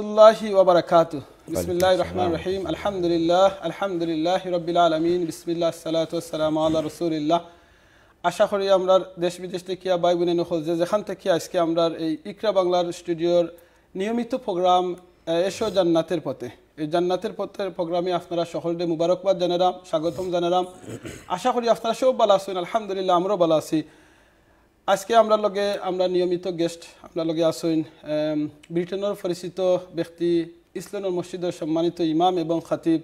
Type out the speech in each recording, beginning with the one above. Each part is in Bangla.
রহমতুল্লাহি ওবরাকাত বিসমিল্লাহ রহমান রহিম আলহামদুলিল্লাহ আলহামদুলিল্লাহ রবিল আলমিন বিসমিল্লা সালাতাম আল্লাহ রসুলিল্লাহ আশা করি আমরা দেশ বিদেশ থেকে বাই বোনে নখল যে যেখান থেকে আজকে আমরা এই ইকরা বাংলার স্টুডিওর নিয়মিত প্রোগ্রাম এসো জান্নাতের পথে এই জান্নাতের পথের প্রোগ্রামে আপনারা সকলকে মুবারকবাদ জানারাম স্বাগতম জানারাম আশা করি আপনারা সব ভালো আছেন আলহামদুলিল্লাহ আমরাও ভালো আছি আজকে আমরা লগে আমরা নিয়মিত গেস্ট আমরা লগে আসইন ব্রিটেনের পরিচিত ব্যক্তি ইসলামের মসজিদের সম্মানিত ইমাম এবং খাতিব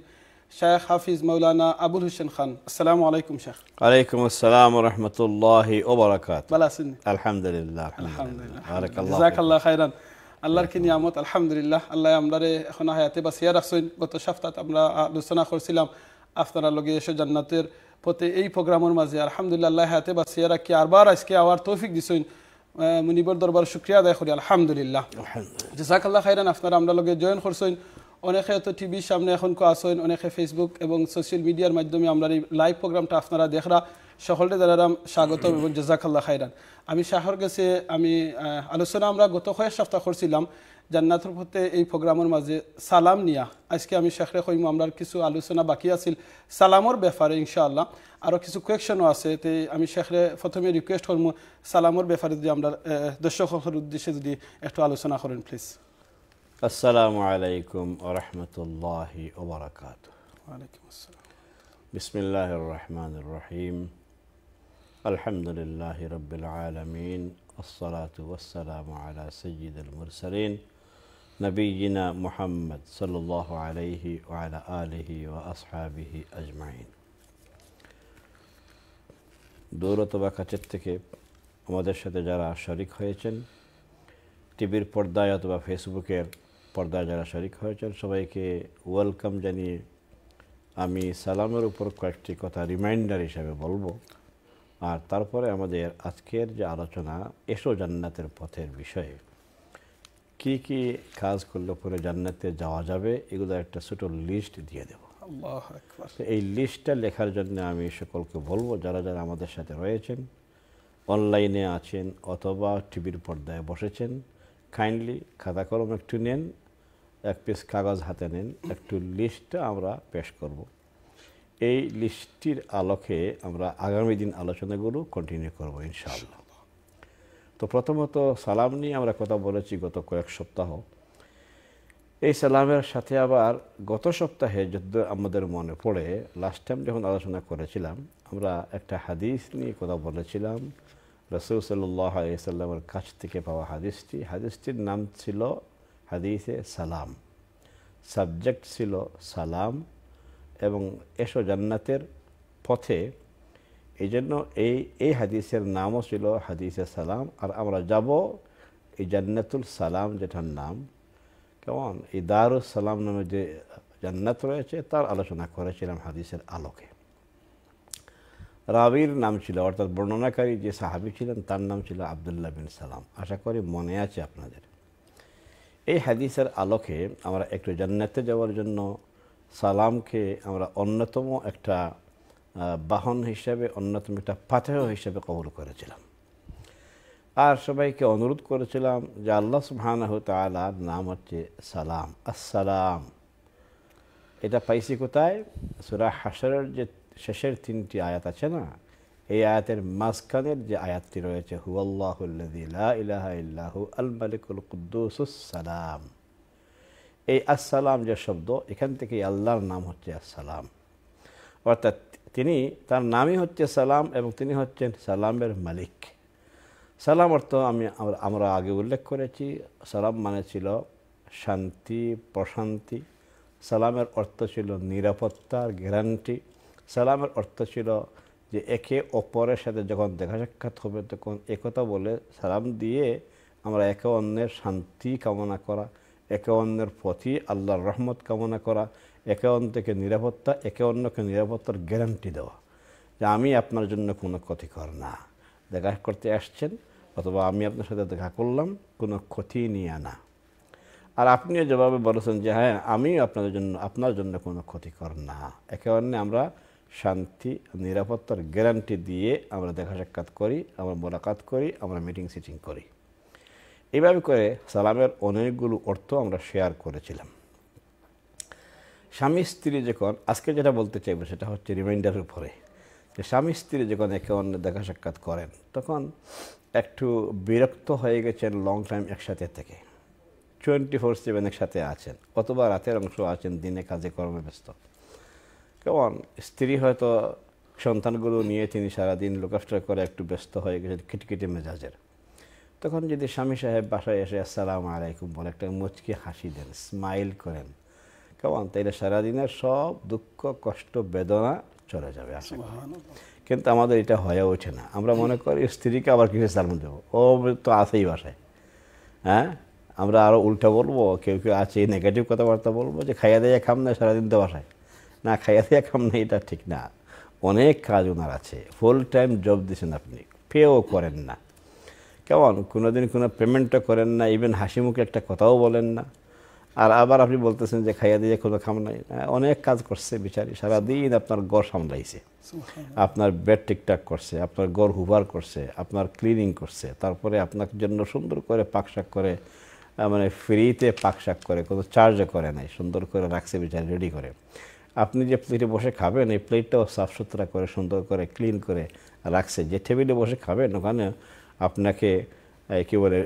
শাহ হাফিজ মৌলানা আবুল হোসেন খান আসসালামু আলাইকুম শাহ আলাইকুম আসসালাম রহমতুল্লাহ ওবরাকাত ভালো আছেন আলহামদুলিল্লাহ আলহামদুলিল্লাহ জাজাকাল্লাহ খাইরান আল্লাহর কি নিয়ামত আলহামদুলিল্লাহ আল্লাহ আমরা এখন হায়াতে বাসিয়া রাখছেন গত সপ্তাহ আমরা আলোচনা করছিলাম আপনারা লগে এসে জান্নাতের পথে এই প্রোগ্রামের মাঝে আলহামদুলিল্লাহ হাতে বা সিয়ারা কি আরবার আজকে আবার তৌফিক দিছেন মুনিবর দরবার শুক্রিয়া আদায় করি আলহামদুলিল্লাহ আল্লাহ খাইরান আপনারা আমরা লগে জয়েন করছেন অনেকে তো টিভির সামনে এখন কো আসেন অনেকে ফেসবুক এবং সোশ্যাল মিডিয়ার মাধ্যমে আমরা এই লাইভ প্রোগ্রামটা আপনারা দেখরা সকলে দাদারাম স্বাগত এবং জাজাকাল্লাহ খাইরান আমি শাহর গেছে আমি আলোচনা আমরা গত কয়েক সপ্তাহ করছিলাম জান্নাতর ফতে এই প্রোগ্রামের মাঝে সালাম নিয়া আজকে আমি শেখরে হইম আমরার কিছু আলোচনা বাকি আছিল সালামর ব্যাপারে ইনশাআল্লাহ আরও কিছু কোয়েকশনও আছে তে আমি শেখরে প্রথমে রিকোয়েস্ট করবো সালামর ব্যাপারে যদি আমরা দর্শকের উদ্দেশ্যে যদি একটু আলোচনা করেন প্লিজ আসসালামু আলাইকুম রহমতুল্লাহ ওবরাকাত ওয়ালাইকুম আসসালাম বিসমিল্লাহ রহমান রহিম আলহামদুলিল্লাহ রবিল আলমিন والصلاة والسلام على سيد المرسلين নবীনা মোহাম্মদ সাল্লাহ আলহি ওয়ালা আলহি ও আজমাইন দৌরত বা কাচের থেকে আমাদের সাথে যারা শরিক হয়েছেন টিভির পর্দায় অথবা ফেসবুকের পর্দায় যারা শরিক হয়েছেন সবাইকে ওয়েলকাম জানিয়ে আমি সালামের উপর কয়েকটি কথা রিমাইন্ডার হিসাবে বলবো আর তারপরে আমাদের আজকের যে আলোচনা এসো জান্নাতের পথের বিষয়ে কি কি কাজ করলে পরে জান্নাতে যাওয়া যাবে এগুলো একটা ছোট লিস্ট দিয়ে দেব এই লিস্টটা লেখার জন্য আমি সকলকে বলবো যারা যারা আমাদের সাথে রয়েছেন অনলাইনে আছেন অথবা টিভির পর্দায় বসেছেন কাইন্ডলি খাতা কলম একটু নেন এক পিস কাগজ হাতে নেন একটু লিস্টটা আমরা পেশ করব। এই লিস্টটির আলোকে আমরা আগামী দিন আলোচনাগুলো কন্টিনিউ করবো ইনশাআল্লাহ তো প্রথমত সালাম নিয়ে আমরা কথা বলেছি গত কয়েক সপ্তাহ এই সালামের সাথে আবার গত সপ্তাহে যদ্য আমাদের মনে পড়ে লাস্ট টাইম যখন আলোচনা করেছিলাম আমরা একটা হাদিস নিয়ে কথা বলেছিলাম রসুল সাল্লাইসাল্লামের সাল্লামের কাছ থেকে পাওয়া হাদিসটি হাদিসটির নাম ছিল হাদিসে সালাম সাবজেক্ট ছিল সালাম এবং এসো জান্নাতের পথে এই জন্য এই এই হাদিসের নামও ছিল হাদিসে সালাম আর আমরা যাব এই জান্নাতুল সালাম যেটার নাম কেমন এই দারুস সালাম নামে যে জান্নাত রয়েছে তার আলোচনা করেছিলাম হাদিসের আলোকে রাবির নাম ছিল অর্থাৎ বর্ণনাকারী যে সাহাবি ছিলেন তার নাম ছিল আবদুল্লাহ বিন সালাম আশা করি মনে আছে আপনাদের এই হাদিসের আলোকে আমরা একটু জান্নাতে যাওয়ার জন্য সালামকে আমরা অন্যতম একটা বাহন হিসাবে অন্যতম একটা পাথেহ হিসাবে কবল করেছিলাম আর সবাইকে অনুরোধ করেছিলাম যে আল্লাহ সুবাহ তালার নাম হচ্ছে সালাম আসসালাম এটা পাইছি কোথায় সুরা হাসরের যে শেষের তিনটি আয়াত আছে না এই আয়াতের মাঝখানের যে আয়াতটি রয়েছে হুয়াল্লাহু আল মালিকুল এই আসসালাম যে শব্দ এখান থেকে আল্লাহর নাম হচ্ছে আসসালাম অর্থাৎ তিনি তার নামই হচ্ছে সালাম এবং তিনি হচ্ছেন সালামের মালিক সালাম অর্থ আমি আমরা আগে উল্লেখ করেছি সালাম মানে ছিল শান্তি প্রশান্তি সালামের অর্থ ছিল নিরাপত্তার গ্যারান্টি সালামের অর্থ ছিল যে একে অপরের সাথে যখন দেখা সাক্ষাৎ হবে তখন একথা বলে সালাম দিয়ে আমরা একে অন্যের শান্তি কামনা করা একে অন্যের প্রতি আল্লাহর রহমত কামনা করা একে থেকে নিরাপত্তা একে অন্যকে নিরাপত্তার গ্যারান্টি দেওয়া যে আমি আপনার জন্য কোনো ক্ষতিকর না দেখা করতে আসছেন অথবা আমি আপনার সাথে দেখা করলাম কোনো ক্ষতি নিয়ে না আর আপনিও যেভাবে বলেছেন যে হ্যাঁ আমিও আপনাদের জন্য আপনার জন্য কোনো ক্ষতিকর না একে অন্যে আমরা শান্তি নিরাপত্তার গ্যারান্টি দিয়ে আমরা দেখা সাক্ষাৎ করি আমরা মোলাকাত করি আমরা মিটিং সিটিং করি এইভাবে করে সালামের অনেকগুলো অর্থ আমরা শেয়ার করেছিলাম স্বামী স্ত্রী যখন আজকে যেটা বলতে চাইবো সেটা হচ্ছে রিমাইন্ডারের উপরে যে স্বামী স্ত্রী যখন একে অন্যের দেখা সাক্ষাৎ করেন তখন একটু বিরক্ত হয়ে গেছেন লং টাইম একসাথে থেকে টোয়েন্টি ফোর সেভেন একসাথে আছেন অথবা রাতের অংশ আছেন দিনে কাজে কর্মে ব্যস্ত কেমন স্ত্রী হয়তো সন্তানগুলো নিয়ে তিনি সারাদিন লোকাস্টার করে একটু ব্যস্ত হয়ে গেছেন খিটখিটে মেজাজের তখন যদি স্বামী সাহেব বাসায় এসে আসসালাম আলাইকুম বলে একটা মুচকি হাসি দেন স্মাইল করেন কেমন তাইলে সারাদিনের সব দুঃখ কষ্ট বেদনা চলে যাবে আসলে কিন্তু আমাদের এটা হয়ে ওঠে না আমরা মনে করি স্ত্রীকে আবার কিসে সালাম দেবো ও তো আছেই বাসায় হ্যাঁ আমরা আরও উল্টা বলবো কেউ কেউ আছে নেগেটিভ কথাবার্তা বলবো যে খাইয়া দেয়া খাম না সারাদিন তো বাসায় না খাইয়া দেয়া খাম না এটা ঠিক না অনেক কাজ ওনার আছে ফুল টাইম জব দিয়েছেন আপনি পেও করেন না কেমন কোনোদিন কোনো পেমেন্টও করেন না ইভেন হাসি মুখে একটা কথাও বলেন না আর আবার আপনি বলতেছেন যে খাইয়া দিয়ে কোনো খাম নাই অনেক কাজ করছে বিচারি সারাদিন আপনার গড় সামলাইছে আপনার বেড ঠিকঠাক করছে আপনার গড় হুবার করছে আপনার ক্লিনিং করছে তারপরে আপনার জন্য সুন্দর করে পাকশাক করে মানে ফ্রিতে পাকশাক করে কোনো চার্জও করে নাই সুন্দর করে রাখছে বিচারি রেডি করে আপনি যে প্লেটে বসে খাবেন এই প্লেটটাও সাফ সুতরা করে সুন্দর করে ক্লিন করে রাখছে যে টেবিলে বসে খাবেন ওখানে আপনাকে কি বলে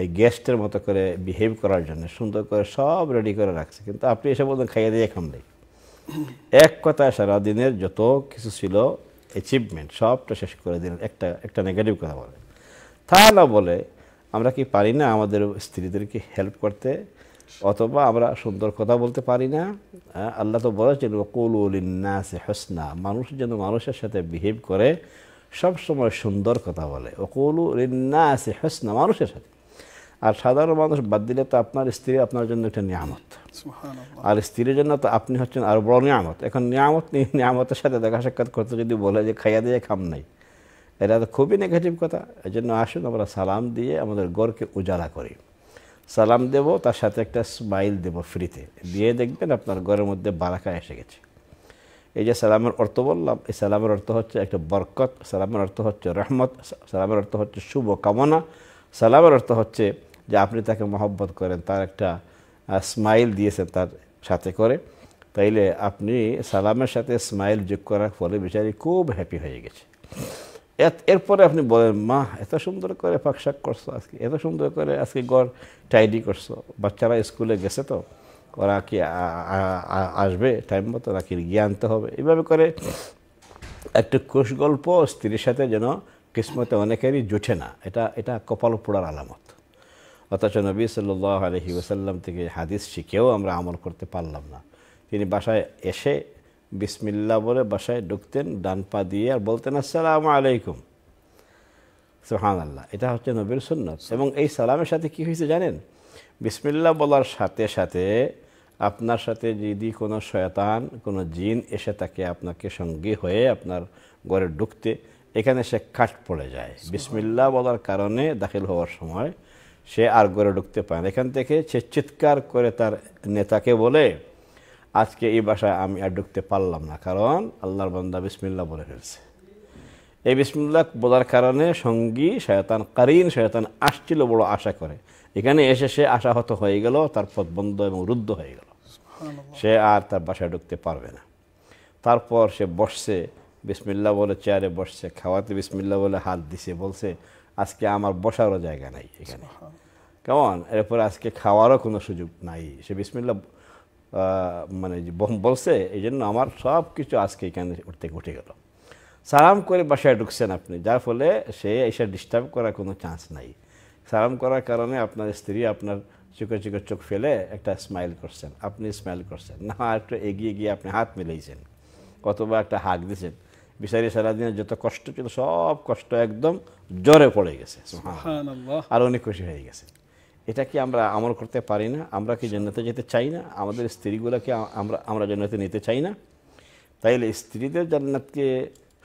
এই গেস্টের মতো করে বিহেভ করার জন্য সুন্দর করে সব রেডি করে রাখছে কিন্তু আপনি এসে বলতেন খাইয়ে দিয়ে এখন দেয় এক কথা সারাদিনের যত কিছু ছিল অ্যাচিভমেন্ট সবটা শেষ করে দিলেন একটা একটা নেগেটিভ কথা বলে তাহলে বলে আমরা কি পারি না আমাদের স্ত্রীদেরকে হেল্প করতে অথবা আমরা সুন্দর কথা বলতে পারি না আল্লাহ তো বলেছেন কৌলিন্নাসে হসনা মানুষ যেন মানুষের সাথে বিহেভ করে সবসময় সুন্দর কথা বলে ওকলু রিন্না আসি হসনা মানুষের সাথে আর সাধারণ মানুষ বাদ দিলে তো আপনার স্ত্রী আপনার জন্য একটা নিয়ামত আর স্ত্রীর জন্য তো আপনি হচ্ছেন আর বড় নিয়ামত এখন নিয়ামত নিয়ামতের সাথে দেখা সাক্ষাৎ করতে যদি বলে যে খাইয়া দিয়ে খাম নাই এটা তো খুবই নেগেটিভ কথা এই জন্য আসুন আমরা সালাম দিয়ে আমাদের গড়কে উজালা করি সালাম দেব তার সাথে একটা স্মাইল দেব ফ্রিতে দিয়ে দেখবেন আপনার গড়ের মধ্যে বারাকা এসে গেছে এই যে সালামের অর্থ বললাম এই সালামের অর্থ হচ্ছে একটা বরকত সালামের অর্থ হচ্ছে রহমত সালামের অর্থ হচ্ছে শুভ কামনা সালামের অর্থ হচ্ছে যে আপনি তাকে মহব্বত করেন তার একটা স্মাইল দিয়েছেন তার সাথে করে তাইলে আপনি সালামের সাথে স্মাইল যোগ করার ফলে বিচারি খুব হ্যাপি হয়ে গেছে এরপরে আপনি বলেন মা এত সুন্দর করে ফাঁকশাক করছো আজকে এত সুন্দর করে আজকে গড় টাইডি করছো বাচ্চারা স্কুলে গেছে তো ওরা কি আসবে টাইম মতো নাকি গিয়ে আনতে হবে এভাবে করে একটা কোষ গল্প স্ত্রীর সাথে যেন কিসমতে অনেকেরই জুটে না এটা এটা কপাল পোড়ার আলামত অথচ নবী সাল্লাহ আলহি ওসাল্লাম থেকে হাদিস শিখেও আমরা আমল করতে পারলাম না তিনি বাসায় এসে বিসমিল্লা বলে বাসায় ঢুকতেন ডান পা দিয়ে আর বলতেন আসসালাম আলাইকুম সোহান আল্লাহ এটা হচ্ছে নবীর সুন্নত এবং এই সালামের সাথে কি হয়েছে জানেন বিসমিল্লা বলার সাথে সাথে আপনার সাথে যদি কোনো শয়তান কোনো জিন এসে তাকে আপনাকে সঙ্গী হয়ে আপনার ঘরে ঢুকতে এখানে সে কাঠ পড়ে যায় বিসমিল্লা বলার কারণে দাখিল হওয়ার সময় সে আর গড়ে ঢুকতে পায় না এখান থেকে সে চিৎকার করে তার নেতাকে বলে আজকে এই বাসায় আমি আর ঢুকতে পারলাম না কারণ আল্লাহর বান্দা বিসমিল্লা বলে ফেলছে এই বিসমিল্লা বলার কারণে সঙ্গী শয়তান কারিন শয়তান আসছিল বড় আশা করে এখানে এসে সে আশাহত হয়ে গেল তার পথ বন্ধ এবং রুদ্ধ হয়ে গেল সে আর তার বাসায় ঢুকতে পারবে না তারপর সে বসছে বিসমিল্লা বলে চেয়ারে বসছে খাওয়াতে বিসমিল্লা বলে হাত দিছে বলছে আজকে আমার বসারও জায়গা নাই এখানে কেমন এরপর আজকে খাওয়ারও কোনো সুযোগ নাই সে বিসমিল্লা মানে বলছে এই জন্য আমার সব কিছু আজকে এখানে উঠতে উঠে গেল সালাম করে বাসায় ঢুকছেন আপনি যার ফলে সে এসে ডিস্টার্ব করার কোনো চান্স নাই সালাম করার কারণে আপনার স্ত্রী আপনার চোখে চোখে চোখ ফেলে একটা স্মাইল করছেন আপনি স্মাইল করছেন না একটু এগিয়ে গিয়ে আপনি হাত মিলাইছেন কতবা একটা হাক দিয়েছেন বিচারি সারাদিনের যত কষ্ট ছিল সব কষ্ট একদম জ্বরে পড়ে গেছে আর অনেক খুশি হয়ে গেছে এটা কি আমরা আমল করতে পারি না আমরা কি জন্যতে যেতে চাই না আমাদের স্ত্রীগুলোকে আমরা আমরা জন্যতে নিতে চাই না তাইলে স্ত্রীদের জান্নাতকে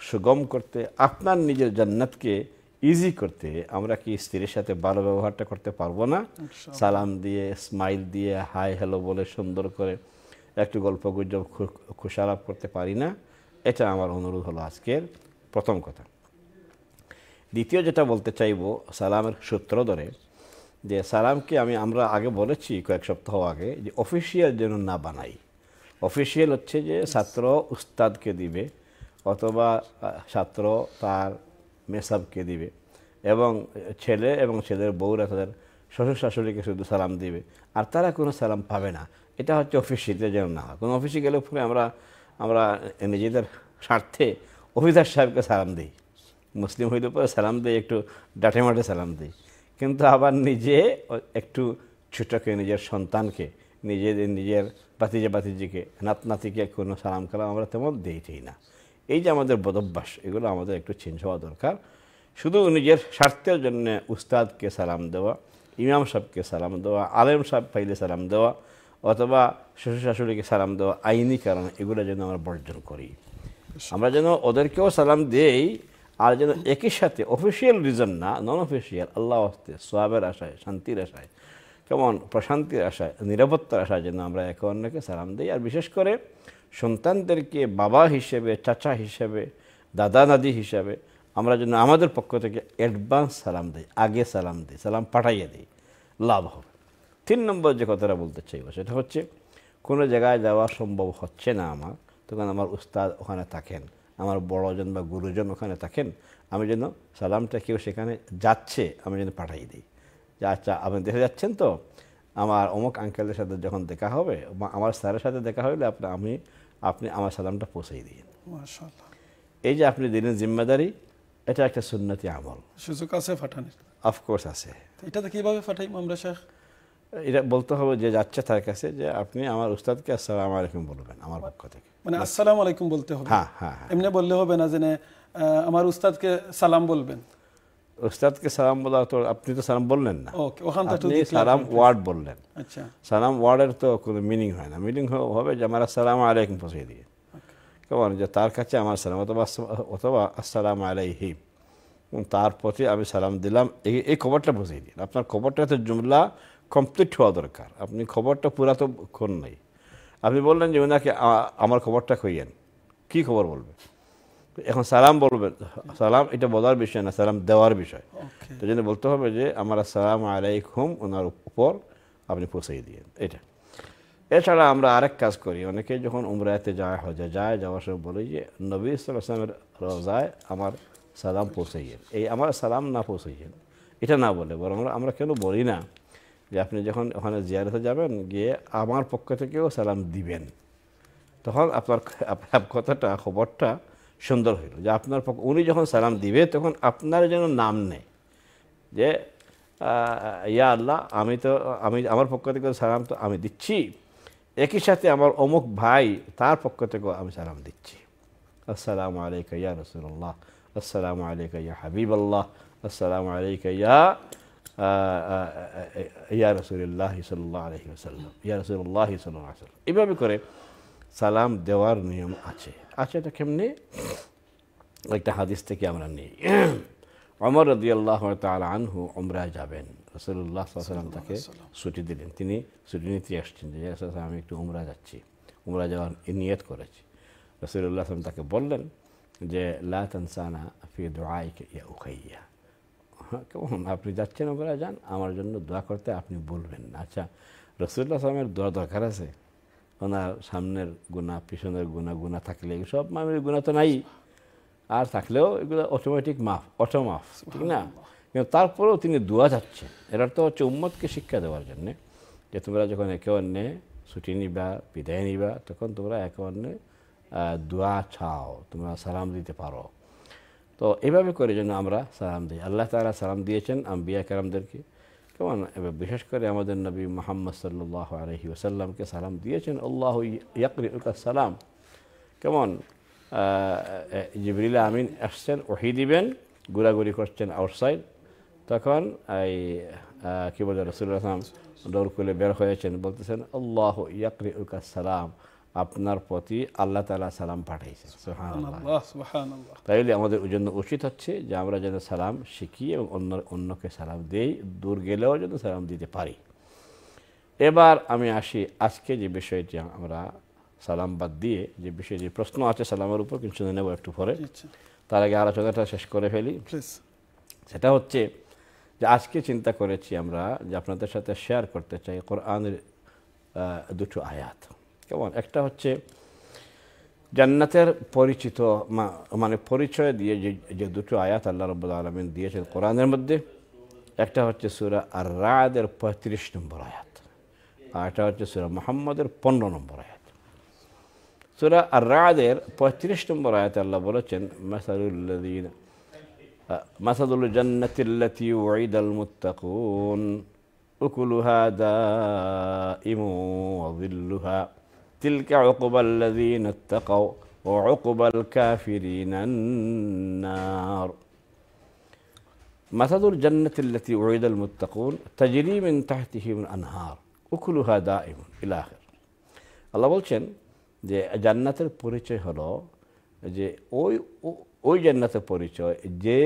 সুগম করতে আপনার নিজের জান্নাতকে ইজি করতে আমরা কি স্ত্রীর সাথে ভালো ব্যবহারটা করতে পারবো না সালাম দিয়ে স্মাইল দিয়ে হাই হ্যালো বলে সুন্দর করে একটু গল্প গুজব খুশালাপ করতে পারি না এটা আমার অনুরোধ হলো আজকের প্রথম কথা দ্বিতীয় যেটা বলতে চাইব সালামের সূত্র ধরে যে সালামকে আমি আমরা আগে বলেছি কয়েক সপ্তাহ আগে যে অফিসিয়াল যেন না বানাই অফিসিয়াল হচ্ছে যে ছাত্র উস্তাদকে দিবে অথবা ছাত্র তার মেসাবকে দিবে এবং ছেলে এবং ছেলের বউরা তাদের শ্বশুর শাশুড়িকে শুধু সালাম দিবে আর তারা কোনো সালাম পাবে না এটা হচ্ছে অফিসিতে যেন না হয় কোনো অফিসে গেলে পরে আমরা আমরা নিজেদের স্বার্থে অফিসার সাহেবকে সালাম দিই মুসলিম হইলে পরে সালাম দিই একটু ডাঁটে মাঠে সালাম দিই কিন্তু আবার নিজে একটু ছোটকে নিজের সন্তানকে নিজেদের নিজের বাতিজা বাতিজিকে নাত নাতিকে কোনো সালাম কালাম আমরা তেমন দিই না এই যে আমাদের বদভ্যাস এগুলো আমাদের একটু চেঞ্জ হওয়া দরকার শুধু নিজের স্বার্থের জন্য উস্তাদকে সালাম দেওয়া ইমাম সাহেবকে সালাম দেওয়া আলেম সাহেব ফাইলে সালাম দেওয়া অথবা শ্বশুর শাশুড়িকে সালাম দেওয়া আইনি কারণ এগুলো যেন আমরা বর্জন করি আমরা যেন ওদেরকেও সালাম দেই আর যেন একই সাথে অফিসিয়াল রিজন না নন অফিসিয়াল আল্লাহ আসতে সোয়াবের আশায় শান্তির আশায় কেমন প্রশান্তির আশায় নিরাপত্তার আশায় যেন আমরা একে অন্যকে সালাম দিই আর বিশেষ করে সন্তানদেরকে বাবা হিসেবে চাচা হিসেবে দাদা দাদি হিসাবে আমরা যেন আমাদের পক্ষ থেকে অ্যাডভান্স সালাম দিই আগে সালাম দিই সালাম পাঠাইয়ে দিই লাভ হবে তিন নম্বর যে কথাটা বলতে চাইব সেটা হচ্ছে কোনো জায়গায় যাওয়া সম্ভব হচ্ছে না আমার তখন আমার উস্তাদ ওখানে থাকেন আমার বড়জন বা গুরুজন ওখানে থাকেন আমি যেন সালামটা কেউ সেখানে যাচ্ছে আমি যেন পাঠাই দিই যে আচ্ছা আপনি দেখে যাচ্ছেন তো আমার অমুক আঙ্কেলের সাথে যখন দেখা হবে আমার স্যারের সাথে দেখা হলে আপনি আমি আপনি আমার সালামটা পৌঁছাই দিন এই যে আপনি দিনের জিম্মাদারি এটা একটা সুন্নতি আমল সুযোগ আছে ফাটানোর অফকোর্স আছে এটা কিভাবে ফাটাই আমরা শেখ এটা বলতে হবে যে যাচ্ছে তার কাছে যে আপনি আমার উস্তাদকে আসসালাম আলাইকুম বলবেন আমার মানে পক্ষ থেকে মানে আসসালাম আলাইকুম বলতে হবে হ্যাঁ, হ্যাঁ হ্যাঁ এমনি বললে হবে না যে আমার উস্তাদকে সালাম বলবেন ওস্তাদকে সালাম বলা তো আপনি তো সালাম বললেন না আপনি সালাম ওয়ার্ড বললেন আচ্ছা সালাম ওয়ার্ডের তো কোনো মিনিং হয় না মিনিং হবে যে আমার সালাম আলাইকুম পৌঁছে দিয়ে কেমন যে তার কাছে আমার সালাম অথবা অথবা আসসালাম আলাইহিম তার প্রতি আমি সালাম দিলাম এই এই খবরটা বুঝিয়ে দিন আপনার খবরটা তো জুমলা কমপ্লিট হওয়া দরকার আপনি খবরটা পুরা তো ক্ষণ নেই আপনি বললেন যে ওনাকে আমার খবরটা কইয়েন কী খবর বলবেন এখন সালাম বলবেন সালাম এটা বলার বিষয় না সালাম দেওয়ার বিষয় তো জন্য বলতে হবে যে আমার সালাম আলাইকুম ওনার উপর আপনি পৌঁছাই দিয়ে এটা এছাড়া আমরা আরেক কাজ করি অনেকে যখন উমরাতে যায় হজে যায় যাওয়ার সময় বলি যে নবী সালামের রোজায় আমার সালাম পৌঁছাইয়েন এই আমার সালাম না পৌঁছাইয়েন এটা না বলে বরং আমরা কেন বলি না যে আপনি যখন ওখানে জিয়ারতে যাবেন গিয়ে আমার পক্ষ থেকেও সালাম দিবেন তখন আপনার কথাটা খবরটা সুন্দর হইল যে আপনার উনি যখন সালাম দিবে তখন আপনার যেন নাম নেই যে ইয়া আল্লাহ আমি তো আমি আমার পক্ষ থেকে সালাম তো আমি দিচ্ছি একই সাথে আমার অমুক ভাই তার পক্ষ থেকেও আমি সালাম দিচ্ছি আসসালামু আলাইকা ইয়া রসুল্লাহ আসসালামু আলাইকা ইয়া হাবিব আল্লাহ আসসালামু আলাইকা ইয়া ইয়া রসুল্লাহ সাল্লাহ আলহিম ইয়া রসুল্লাহ সাল্লাম এভাবে করে সালাম দেওয়ার নিয়ম আছে আছে এটা কেমনি একটা হাদিস থেকে আমরা নিই অমর রদিয়াল্লাহ তাল আনহু অমরা যাবেন রসুল্লাহ সাল্লাম তাকে ছুটি দিলেন তিনি ছুটি নিতে আসছেন যে আচ্ছা, আচ্ছা, আমি একটু উমরা যাচ্ছি উমরা যাওয়ার নিয়ত করেছি রসুল্লাহ সালাম তাকে বললেন যে লাতানসানা ফি দোয়াইকে ইয়া উখাইয়া হ্যাঁ, কেমন আপনি যাচ্ছেন উমরা যান আমার জন্য দোয়া করতে আপনি বলবেন আচ্ছা রসুল্লাহ সালামের দোয়া দরকার আছে ওনার সামনের গুণা পিছনের গুণা গুণা থাকলে সব মামের গুণা তো নাই আর থাকলেও এগুলো অটোমেটিক মাফ অটো মাফ ঠিক না কিন্তু তারপরেও তিনি দোয়া যাচ্ছেন এর অর্থ হচ্ছে উম্মতকে শিক্ষা দেওয়ার জন্যে যে তোমরা যখন একে অন্যে ছুটি নিবা বিদায় নিবা তখন তোমরা একে অন্যে দোয়া ছাও তোমরা সালাম দিতে পারো তো এভাবে করে যেন আমরা সালাম দিই আল্লাহ তালা সালাম দিয়েছেন আম্বিয়া কেরামদেরকে কেমন বিশেষ করে আমাদের নবী মোহাম্মদ সাল্লাহ আলহি ওসাল্লামকে সালাম দিয়েছেন আল্লাহ ইয়াকরি সালাম কেমন জিবরিলা আমিন আসছেন ওহি দিবেন ঘোরাঘুরি করছেন আউটসাইড তখন এই কী বলে রসুল্লাহ আসলাম দৌড় করে বের হয়েছেন বলতেছেন আল্লাহ ইয়াকরি সালাম আপনার প্রতি আল্লাহ তালা সালাম পাঠাইছেন তাইলে আমাদের জন্য উচিত হচ্ছে যে আমরা যেন সালাম শিখি এবং অন্য অন্যকে সালাম দেই দূর গেলেও যেন সালাম দিতে পারি এবার আমি আসি আজকে যে বিষয়টি আমরা সালাম বাদ দিয়ে যে বিষয়ে যে প্রশ্ন আছে সালামের উপর কিছু নেব একটু পরে তার আগে আলোচনাটা শেষ করে ফেলি সেটা হচ্ছে যে আজকে চিন্তা করেছি আমরা যে আপনাদের সাথে শেয়ার করতে চাই কোরআনের দুটো আয়াত কেমন একটা হচ্ছে জান্নাতের পরিচিত মানে পরিচয় দিয়ে যে যে দুটো আয়াত আল্লাহ রব্বুল আলমিন দিয়েছেন কোরআনের মধ্যে একটা হচ্ছে সুরা আর রাদের পঁয়ত্রিশ নম্বর আয়াত আর একটা হচ্ছে সুরা মোহাম্মদের পনেরো নম্বর আয়াত সুরা আর রাদের পঁয়ত্রিশ নম্বর আয়াত আল্লাহ বলেছেন মাসাদুল্লাদিন মাসাদুল জান্নাতিল্লাতি ওয়াইদ আল মুত্তাকুন উকুলুহা দা ইমু অবিল্লুহা تلك عقب الذين اتقوا وعقب الكافرين النار مثل الجنة التي أعيد المتقون تجري من تحتهم الأنهار وكلها دائم إلى آخر الله قال شن جنة البوريشي هلو جي جنة البوريشي جي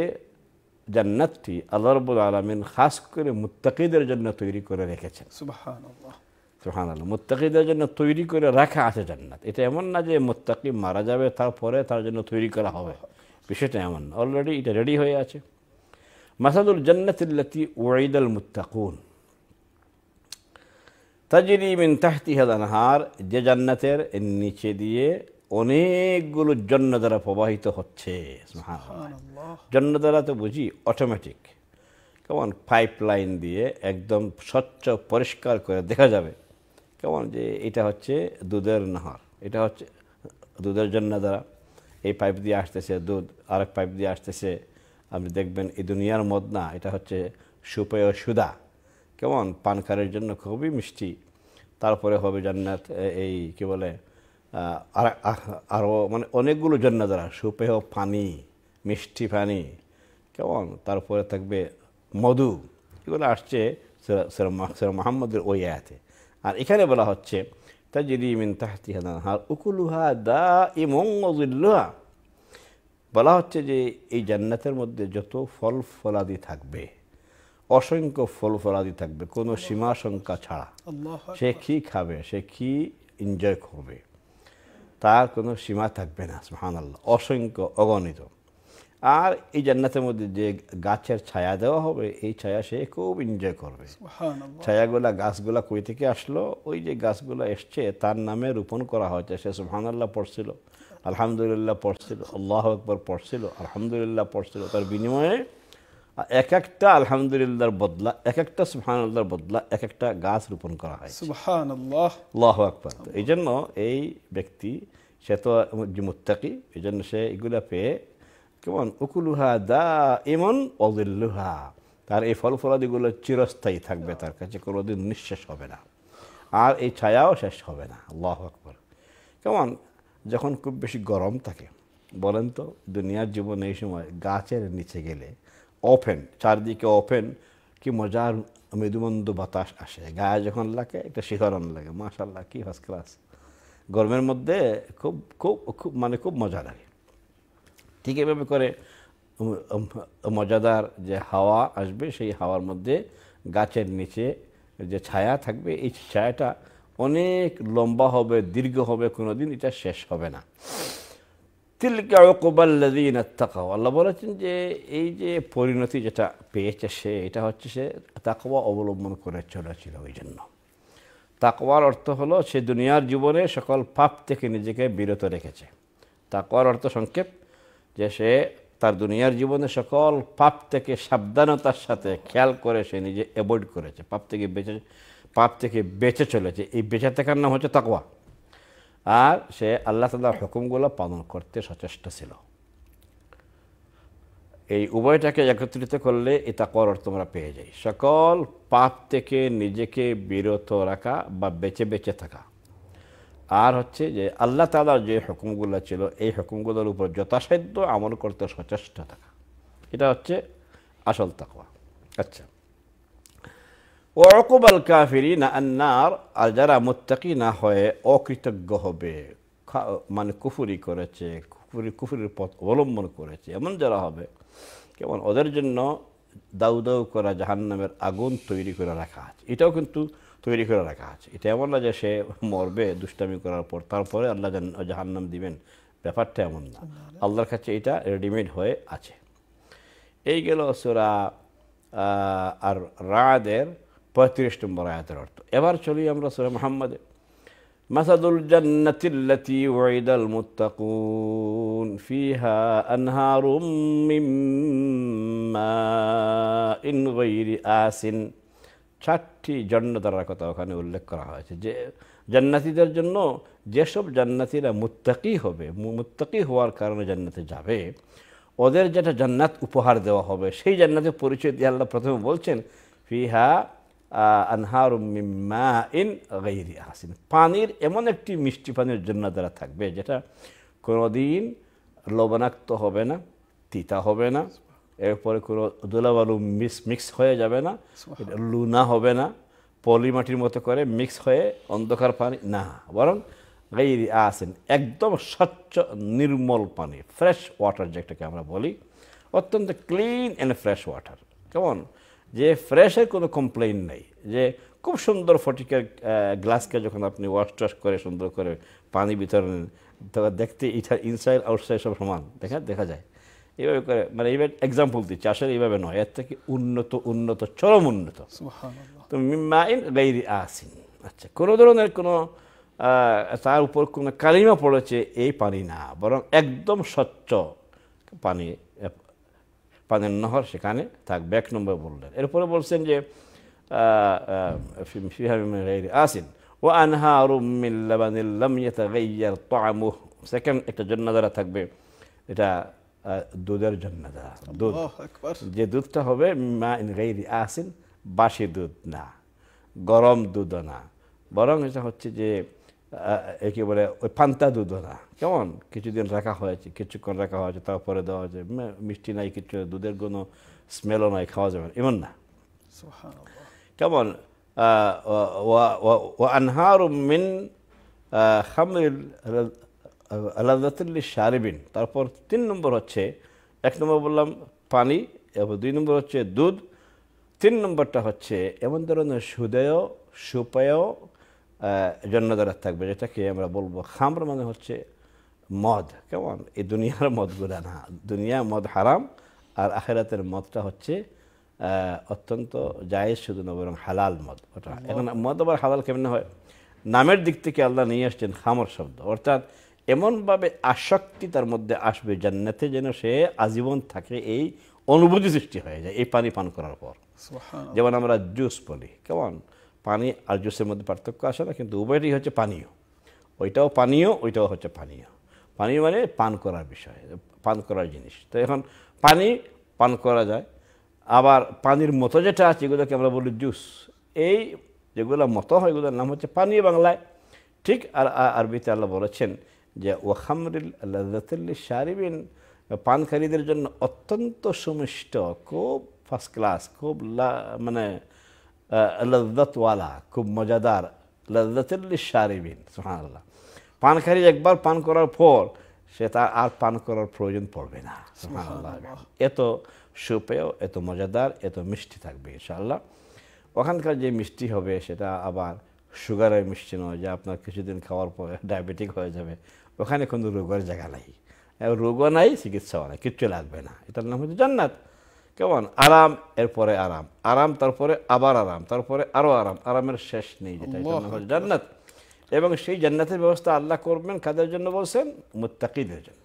جنة الله رب العالمين خاص كري متقيد الجنة تيري كري سبحان الله সোহান আল্লাহ মোত্তাকিদের জন্য তৈরি করে রাখা আছে জান্নাত এটা এমন না যে মোত্তাকি মারা যাবে তারপরে তার জন্য তৈরি করা হবে বিষয়টা এমন অলরেডি এটা রেডি হয়ে আছে মাসাদুল জন্নাতিল্লাতি ওয়াইদ আল মুত্তাকুন তাজরি মিন তাহতি হাদানহার যে জান্নাতের নিচে দিয়ে অনেকগুলো জন্য দ্বারা প্রবাহিত হচ্ছে জন্য দ্বারা তো বুঝি অটোমেটিক কেমন পাইপ লাইন দিয়ে একদম স্বচ্ছ পরিষ্কার করে দেখা যাবে কেমন যে এটা হচ্ছে দুধের নহর এটা হচ্ছে দুধের জন্য দ্বারা এই পাইপ দিয়ে আসতেছে দুধ আরেক পাইপ দিয়ে আসতেছে আপনি দেখবেন এই দুনিয়ার মদ না এটা হচ্ছে সুপেয় সুদা কেমন পানকারের জন্য খুবই মিষ্টি তারপরে হবে জান্নাত এই কি বলে আরও মানে অনেকগুলো জন্য দ্বারা সুপেহ পানি মিষ্টি পানি কেমন তারপরে থাকবে মধু এগুলো আসছে সেরা মাহমুদের ওই আয়াতে আর এখানে বলা হচ্ছে তাজরিমিন তাহতি উকুলুহা দা ইমংলুহা বলা হচ্ছে যে এই জান্নাতের মধ্যে যত ফল ফলাদি থাকবে অসংখ্য ফল ফলাদি থাকবে কোনো সীমাশঙ্কা ছাড়া সে কি খাবে সে কি এনজয় করবে তার কোনো সীমা থাকবে না মহান আল্লাহ অসংখ্য অগণিত আর এই জান্নাতের মধ্যে যে গাছের ছায়া দেওয়া হবে এই ছায়া সে খুব এনজয় করবে ছায়াগুলা গাছগুলা কই থেকে আসলো ওই যে গাছগুলা এসছে তার নামে রোপণ করা হয়েছে সে সুহানাল্লাহ পড়ছিল আলহামদুলিল্লাহ পড়ছিল আল্লাহ আকবর পড়ছিল আলহামদুলিল্লাহ পড়ছিল তার বিনিময়ে এক একটা আলহামদুলিল্লাহর বদলা এক একটা সুহানাল্লাহর বদলা এক একটা গাছ রোপণ করা হয় আল্লাহ আকবর এই জন্য এই ব্যক্তি সে তো মুত্তাকি এই জন্য সে এগুলা পেয়ে কেমন উকুলুহা দা এমন অজিল্লুহা তার এই ফল ফলাদিগুলো চিরস্থায়ী থাকবে তার কাছে কোনোদিন নিঃশেষ হবে না আর এই ছায়াও শেষ হবে না আল্লাহ আকবর কেমন যখন খুব বেশি গরম থাকে বলেন তো দুনিয়ার জীবনে এই সময় গাছের নিচে গেলে ওপেন চারদিকে ওপেন কি মজার মৃদুমন্দ বাতাস আসে গায়ে যখন লাগে একটা শিহরণ লাগে মাশাল্লাহ কি ফার্স্ট ক্লাস গরমের মধ্যে খুব খুব খুব মানে খুব মজা লাগে ঠিক এভাবে করে মজাদার যে হাওয়া আসবে সেই হাওয়ার মধ্যে গাছের নিচে যে ছায়া থাকবে এই ছায়াটা অনেক লম্বা হবে দীর্ঘ হবে কোনো দিন এটা শেষ হবে না তিলকা ওকবাল্লাদিন তাকাও আল্লাহ বলেছেন যে এই যে পরিণতি যেটা পেয়েছে সে এটা হচ্ছে সে তাকওয়া অবলম্বন করে চলেছিল ওই জন্য তাকওয়ার অর্থ হলো সে দুনিয়ার জীবনে সকল পাপ থেকে নিজেকে বিরত রেখেছে তাকওয়ার অর্থ সংক্ষেপ যে সে তার দুনিয়ার জীবনে সকল পাপ থেকে সাবধানতার সাথে খেয়াল করে সে নিজে অ্যাভয়েড করেছে পাপ থেকে বেঁচে পাপ থেকে বেঁচে চলেছে এই বেঁচে থাকার নাম হচ্ছে তাকওয়া আর সে আল্লাহ তালার হুকুমগুলো পালন করতে সচেষ্ট ছিল এই উভয়টাকে একত্রিত করলে এই তাকওয়ার অর্থ আমরা পেয়ে যাই সকল পাপ থেকে নিজেকে বিরত রাখা বা বেঁচে বেঁচে থাকা আর হচ্ছে যে আল্লাহ তালার যে হুকুমগুলো ছিল এই হুকুমগুলোর উপর যথাসাধ্য আমল করতে সচেষ্ট থাকা এটা হচ্ছে আসল তাকওয়া আচ্ছা ওকুবাল কাফিরি না আন্নার আর যারা মোত্তাকি না হয়ে অকৃতজ্ঞ হবে মানে কুফুরি করেছে কুফুরি কুফুরির পথ অবলম্বন করেছে এমন যারা হবে কেমন ওদের জন্য দাউ দাউ করা জাহান্নামের আগুন তৈরি করে রাখা আছে এটাও কিন্তু তৈরি করে রাখা আছে এটা এমন না যে সে মরবে দুষ্টামি করার পর তারপরে আল্লাহ জাহান্নাম দিবেন ব্যাপারটা এমন না আল্লাহর কাছে এটা রেডিমেড হয়ে আছে এই গেল সুরা আর রাদের পঁয়ত্রিশ নম্বর আয়াতের অর্থ এবার চলি আমরা সুরা মোহাম্মদে মাসাদুল জান্নাতিল্লাতি ওয়াইদাল মুত্তাকুন ফিহা আনহারুম মিম্মা ইন গায়রি আসিন ষাটটি জন্নদারার কথা ওখানে উল্লেখ করা হয়েছে যে জান্নাতিদের জন্য যেসব জান্নাতিরা মুত্তাকি হবে মুত্তাকি হওয়ার কারণে জান্নাতে যাবে ওদের যেটা জান্নাত উপহার দেওয়া হবে সেই জান্নাতের পরিচয় দিয়ে আল্লাহ প্রথমে বলছেন ফিহা আনহার ইন গাইরি হাসিন পানির এমন একটি মিষ্টি পানির জন্য দ্বারা থাকবে যেটা কোনোদিন লবণাক্ত হবে না তিতা হবে না এরপরে কোনো দোলাবালু মিক্স মিক্স হয়ে যাবে না লুনা হবে না পলি মাটির মতো করে মিক্স হয়ে অন্ধকার পানি না বরং গাইরি আসেন একদম স্বচ্ছ নির্মল পানি ফ্রেশ ওয়াটার যেটাকে আমরা বলি অত্যন্ত ক্লিন অ্যান্ড ফ্রেশ ওয়াটার কেমন যে ফ্রেশের কোনো কমপ্লেন নেই যে খুব সুন্দর ফটিকের গ্লাসকে যখন আপনি ওয়াশ টাশ করে সুন্দর করে পানি বিতরণ দেখতে ইটা ইনসাইড আউটসাইড সব সমান দেখা দেখা যায় এইভাবে করে মানে এইভাবে এক্সাম্পল দিচ্ছি আসলে এইভাবে নয় এর থেকে উন্নত উন্নত চরম উন্নত তো মিমাইন গাইরি আসিন আচ্ছা কোনো ধরনের কোনো তার উপর কোনো কালিমা পড়েছে এই পানি না বরং একদম স্বচ্ছ পানি পানির নহর সেখানে থাকবে এক নম্বর বললেন এরপরে বলছেন যে আসিন ও আনহা আরুমিল্লাবানিল্লাম সেকেন্ড একটা জন্নাদারা থাকবে এটা দুধের জন্য দুধ যে দুধটা হবে আসেন বাসি দুধ না গরম দুধও না বরং এটা হচ্ছে যে একে বলে ওই পান্তা দুধও না কেমন কিছুদিন রাখা হয়েছে কিছুক্ষণ রাখা হয়েছে তারপরে দেওয়া হয়েছে মিষ্টি নাই কিছু দুধের কোনো স্মেলও নাই খাওয়া যাবে এমন না কেমন وأنهار من خمر আল্লাহতুল্লি সারেবিন তারপর তিন নম্বর হচ্ছে এক নম্বর বললাম পানি এবং দুই নম্বর হচ্ছে দুধ তিন নম্বরটা হচ্ছে এমন ধরনের সুদেয় সুপেয় জন্মদারা থাকবে যেটাকে আমরা বলবো খামর মানে হচ্ছে মদ কেমন এই দুনিয়ার মদগুলা না দুনিয়া মদ হারাম আর আখেরাতের মদটা হচ্ছে অত্যন্ত জায়েজ শুধু না বরং হালাল মদ ওটা এখন মদ আবার হালাল কেমন হয় নামের দিক থেকে আল্লাহ নিয়ে আসছেন খামর শব্দ অর্থাৎ এমনভাবে আসক্তি তার মধ্যে আসবে জান্নাতে যেন সে আজীবন থাকে এই অনুভূতি সৃষ্টি হয়ে যায় এই পানি পান করার পর যেমন আমরা জুস বলি কেমন পানি আর জুসের মধ্যে পার্থক্য আসে না কিন্তু উভয়টি হচ্ছে পানীয় ওইটাও পানীয় ওইটাও হচ্ছে পানীয় পানি মানে পান করার বিষয় পান করার জিনিস তো এখন পানি পান করা যায় আবার পানির মতো যেটা আছে এগুলোকে আমরা বলি জুস এই যেগুলো মতো হয় এগুলোর নাম হচ্ছে পানি বাংলায় ঠিক আর আরবিতে আল্লাহ বলেছেন যে ওয়াহামরিল আল্লাহতুল্লি শারিবিন পানকারীদের জন্য অত্যন্ত সুমিষ্ট খুব ফার্স্ট ক্লাস খুব মানে লজ্জতওয়ালা খুব মজাদার লজ্জতুল্লি শারিবিন সুহানাল্লাহ পানকারী একবার পান করার পর সে তার আর পান করার প্রয়োজন পড়বে না এত সুপেয় এত মজাদার এত মিষ্টি থাকবে ইনশাআল্লাহ ওখানকার যে মিষ্টি হবে সেটা আবার সুগারের মিষ্টি নয় যে আপনার কিছুদিন খাওয়ার পরে ডায়াবেটিক হয়ে যাবে ওখানে কোনো রোগের জায়গা নাই রোগও নাই চিকিৎসাও নাই কিচ্ছু লাগবে না এটার নাম হচ্ছে জান্নাত কেমন আরাম এরপরে আরাম আরাম তারপরে আবার আরাম তারপরে আরও আরাম আরামের শেষ নেই যেটা এটার নাম হচ্ছে জান্নাত এবং সেই জান্নাতের ব্যবস্থা আল্লাহ করবেন কাদের জন্য বলছেন মুত্তাকিদের জন্য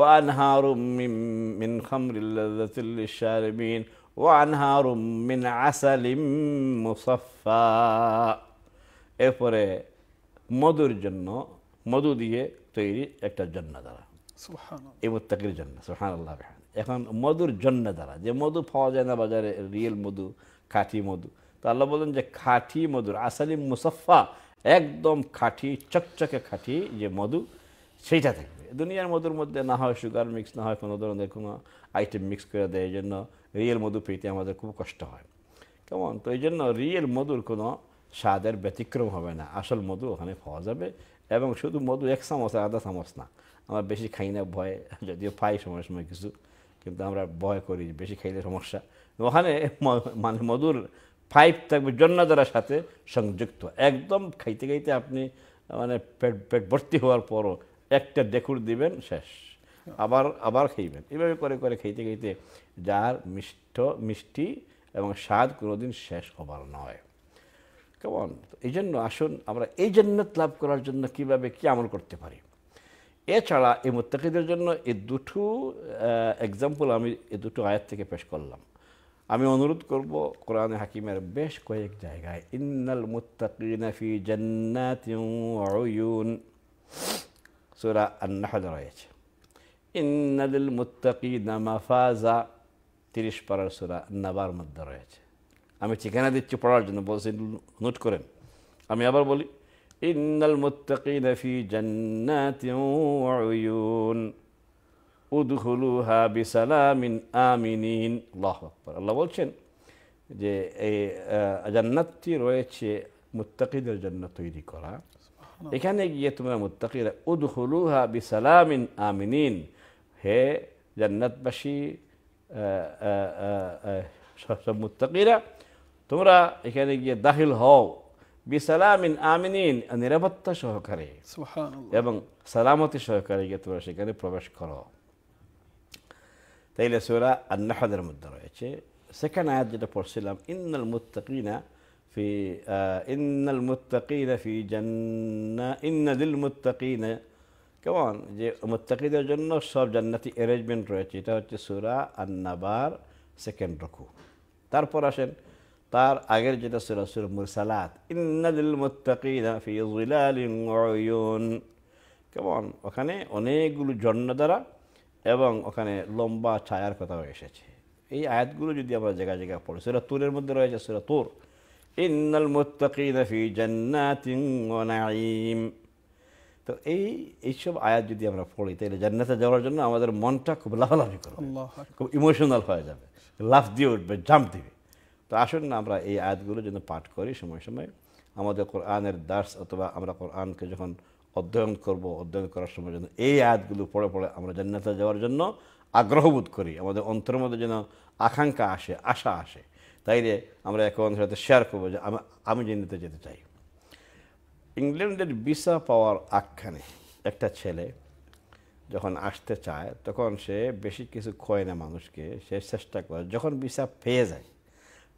وأنهار من من خمر لذة للشاربين وأنهار من عسل مصفى এরপরে মধুর জন্য মধু দিয়ে তৈরি একটা জন্য দ্বারা এই মোত্তাকির জন্য সোহান আল্লাহ এখন মধুর জন্য দ্বারা যে মধু পাওয়া যায় না বাজারে রিয়েল মধু খাঁটি মধু তো আল্লাহ বলেন যে খাঁটি মধুর আসালি মুসাফা একদম খাঁটি চকচকে খাঁটি যে মধু সেইটা থাকবে দুনিয়ার মধুর মধ্যে না হয় সুগার মিক্স না হয় কোনো ধরনের কোনো আইটেম মিক্স করে দেয় এই জন্য রিয়েল মধু পেতে আমাদের খুব কষ্ট হয় কেমন তো এই জন্য রিয়েল মধুর কোনো স্বাদের ব্যতিক্রম হবে না আসল মধু ওখানে পাওয়া যাবে এবং শুধু মধু এক চামচ আধা চামচ না আমরা বেশি খাই না ভয়ে যদিও পাই সময় সময় কিছু কিন্তু আমরা ভয় করি বেশি খাইলে সমস্যা ওখানে মানে মধুর পাইপ থাকবে জন্নাদারার সাথে সংযুক্ত একদম খাইতে খাইতে আপনি মানে পেট পেট ভর্তি হওয়ার পরও একটা ডেকুর দিবেন শেষ আবার আবার খাইবেন এভাবে করে করে খাইতে খাইতে যার মিষ্ট মিষ্টি এবং স্বাদ কোনোদিন শেষ হবার নয় কেমন এই জন্য আসুন আমরা এই জন্য লাভ করার জন্য কিভাবে কী আমল করতে পারি এছাড়া এই মোত্তাকিদের জন্য এই দুটো এক্সাম্পল আমি এ দুটো আয়াত থেকে পেশ করলাম আমি অনুরোধ করব কোরআনে হাকিমের বেশ কয়েক জায়গায় ইন্নাল মুত্তাকিনাফি জন্নাতিউন সুরা আন্নাহাদ রয়েছে ইন্নাল মুত্তাকিনা নামাফাজা তিরিশ পারার সুরা নাবার মধ্যে রয়েছে আমি ঠিকানা দিচ্ছি পড়ার জন্য বলছি নোট করেন আমি আবার বলি ইন্নাল মুত্তাকিন ফি উয়ুন উদখুলুহা বিসালামিন আমিনিন আল্লাহু আকবার আল্লাহ বলছেন যে এই জান্নাতটি রয়েছে মুত্তাকিদের জন্য তৈরি করা এখানে গিয়ে তোমরা মুত্তাকিরা উদখুলুহা বিসালামিন আমিনিন হে জান্নাতবাসী সব মুত্তাকিরা তোমরা এখানে গিয়ে দাখিল হও বিসালামিন আমিনিন নিরাপত্তা সহকারে সুবহানাল্লাহ এবং সালামতি সহকারে গিয়ে তোমরা সেখানে প্রবেশ করো তাইলে সুরা আন আন্নাহাদের মধ্যে রয়েছে সেকেন্ড আয়াত যেটা পড়ছিলাম ইন্নাল মুত্তাকিনা في آه إن المتقين في جنة إن للمتقين কেমন যে মুত্তাকিদের জন্য সব জান্নাতি অ্যারেঞ্জমেন্ট রয়েছে এটা হচ্ছে সুরা আন্নাবার সেকেন্ড রকু তারপর আসেন তার আগের যেটা ছিল সুর মুরসালাত ইন্নাদিল মুতাকিদাফিউন কেমন ওখানে অনেকগুলো ঝর্ণা দ্বারা এবং ওখানে লম্বা ছায়ার কথাও এসেছে এই আয়াতগুলো যদি আমরা জায়গায় জায়গায় পড়ি সেটা তুরের মধ্যে রয়েছে সেটা তুর ইন্নাল মুতাকিদাফি জান্নাতিং নাইম তো এই এইসব আয়াত যদি আমরা পড়ি তাহলে জান্নাতে যাওয়ার জন্য আমাদের মনটা খুব লাভালাভি করবে খুব ইমোশনাল হয়ে যাবে লাফ দিয়ে উঠবে জাম্প দিবে তো আসুন না আমরা এই আয়াতগুলো যেন পাঠ করি সময় সময় আমাদের কোরআনের দাস অথবা আমরা কোরআনকে যখন অধ্যয়ন করব অধ্যয়ন করার সময় যেন এই আয়াতগুলো পড়ে পড়ে আমরা জান্নাতে যাওয়ার জন্য আগ্রহবোধ করি আমাদের অন্তরের মধ্যে যেন আকাঙ্ক্ষা আসে আশা আসে তাইলে আমরা একে অন্যের সাথে শেয়ার করবো যে আমি আমি জান্নাতে যেতে চাই ইংল্যান্ডের ভিসা পাওয়ার আখ্যানে একটা ছেলে যখন আসতে চায় তখন সে বেশি কিছু খোয় না মানুষকে সে চেষ্টা করে যখন ভিসা পেয়ে যায়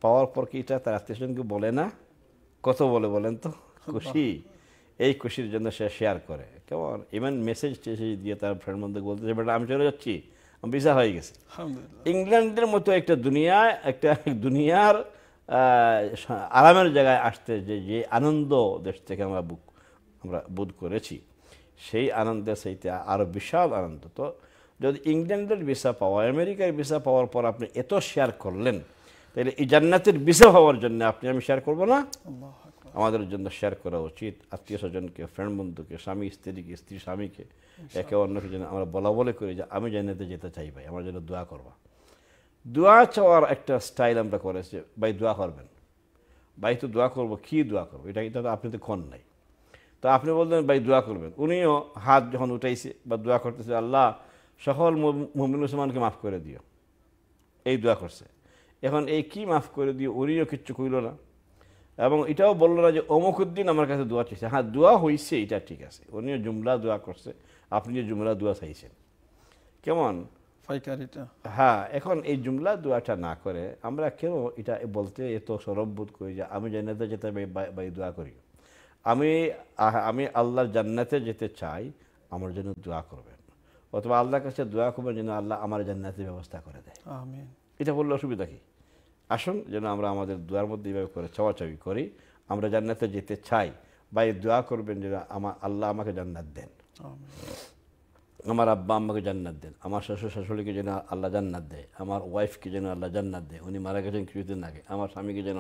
পাওয়ার পর কি এটা তার স্বজনকে বলে না কত বলে বলেন তো খুশি এই খুশির জন্য সে শেয়ার করে কেমন ইভেন মেসেজ টেসেজ দিয়ে তার ফ্রেন্ড বন্ধু বলতে বেটা আমি চলে যাচ্ছি ভিসা হয়ে গেছে ইংল্যান্ডের মতো একটা দুনিয়া একটা দুনিয়ার আরামের জায়গায় আসতে যে যে আনন্দ দেশ থেকে আমরা বুক আমরা বোধ করেছি সেই আনন্দে সেইতে আরও বিশাল আনন্দ তো যদি ইংল্যান্ডের ভিসা পাওয়া আমেরিকার ভিসা পাওয়ার পর আপনি এত শেয়ার করলেন তাহলে এই জান্নাতের বিষয় হওয়ার জন্য আপনি আমি শেয়ার করবো না আমাদের জন্য শেয়ার করা উচিত আত্মীয় স্বজনকে ফ্রেন্ড বন্ধুকে স্বামী স্ত্রীকে স্ত্রী স্বামীকে একে অন্যকে যেন আমরা বলা বলে করি যে আমি জান্নাতে যেতে চাই ভাই আমার জন্য দোয়া করবা দোয়া চাওয়ার একটা স্টাইল আমরা করেছি ভাই দোয়া করবেন ভাই তো দোয়া করবো কী দোয়া করবো এটা এটা আপনি তো ক্ষণ নাই তো আপনি বলতেন ভাই দোয়া করবেন উনিও হাত যখন উঠাইছে বা দোয়া করতেছে আল্লাহ সকল মুমিন মুসলমানকে মাফ করে দিও এই দোয়া করছে এখন এই কি মাফ করে দিয়ে ওরিও কিচ্ছু কইল না এবং এটাও বললো না যে অমুকুদ্দিন আমার কাছে দোয়া চাইছে হ্যাঁ দোয়া হয়েছে এটা ঠিক আছে উনিও জুমলা দোয়া করছে আপনি যে জুমলা দোয়া চাইছেন কেমন হ্যাঁ এখন এই জুমলা দোয়াটা না করে আমরা কেন এটা বলতে এত সরবোধ করি যে আমি জান্নাতে যেতে বাই দোয়া করি আমি আমি আল্লাহর জান্নাতে যেতে চাই আমার জন্য দোয়া করবেন অথবা আল্লাহর কাছে দোয়া করবেন যেন আল্লাহ আমার জান্নাতের ব্যবস্থা করে দেয় এটা বললে অসুবিধা কী আসুন যেন আমরা আমাদের দোয়ার মধ্যে এইভাবে করে চাওয়াচাবি করি আমরা জান্নাতে যেতে চাই বা এই দোয়া করবেন যে আমার আল্লাহ আমাকে জান্নাত দেন আমার আব্বা আম্মাকে জান্নাত দেন আমার শ্বশুর শাশুড়িকে যেন আল্লাহ জান্নাত দেয় আমার ওয়াইফকে যেন আল্লাহ জান্নাত দেয় উনি মারা গেছেন কিছুদিন আগে আমার স্বামীকে যেন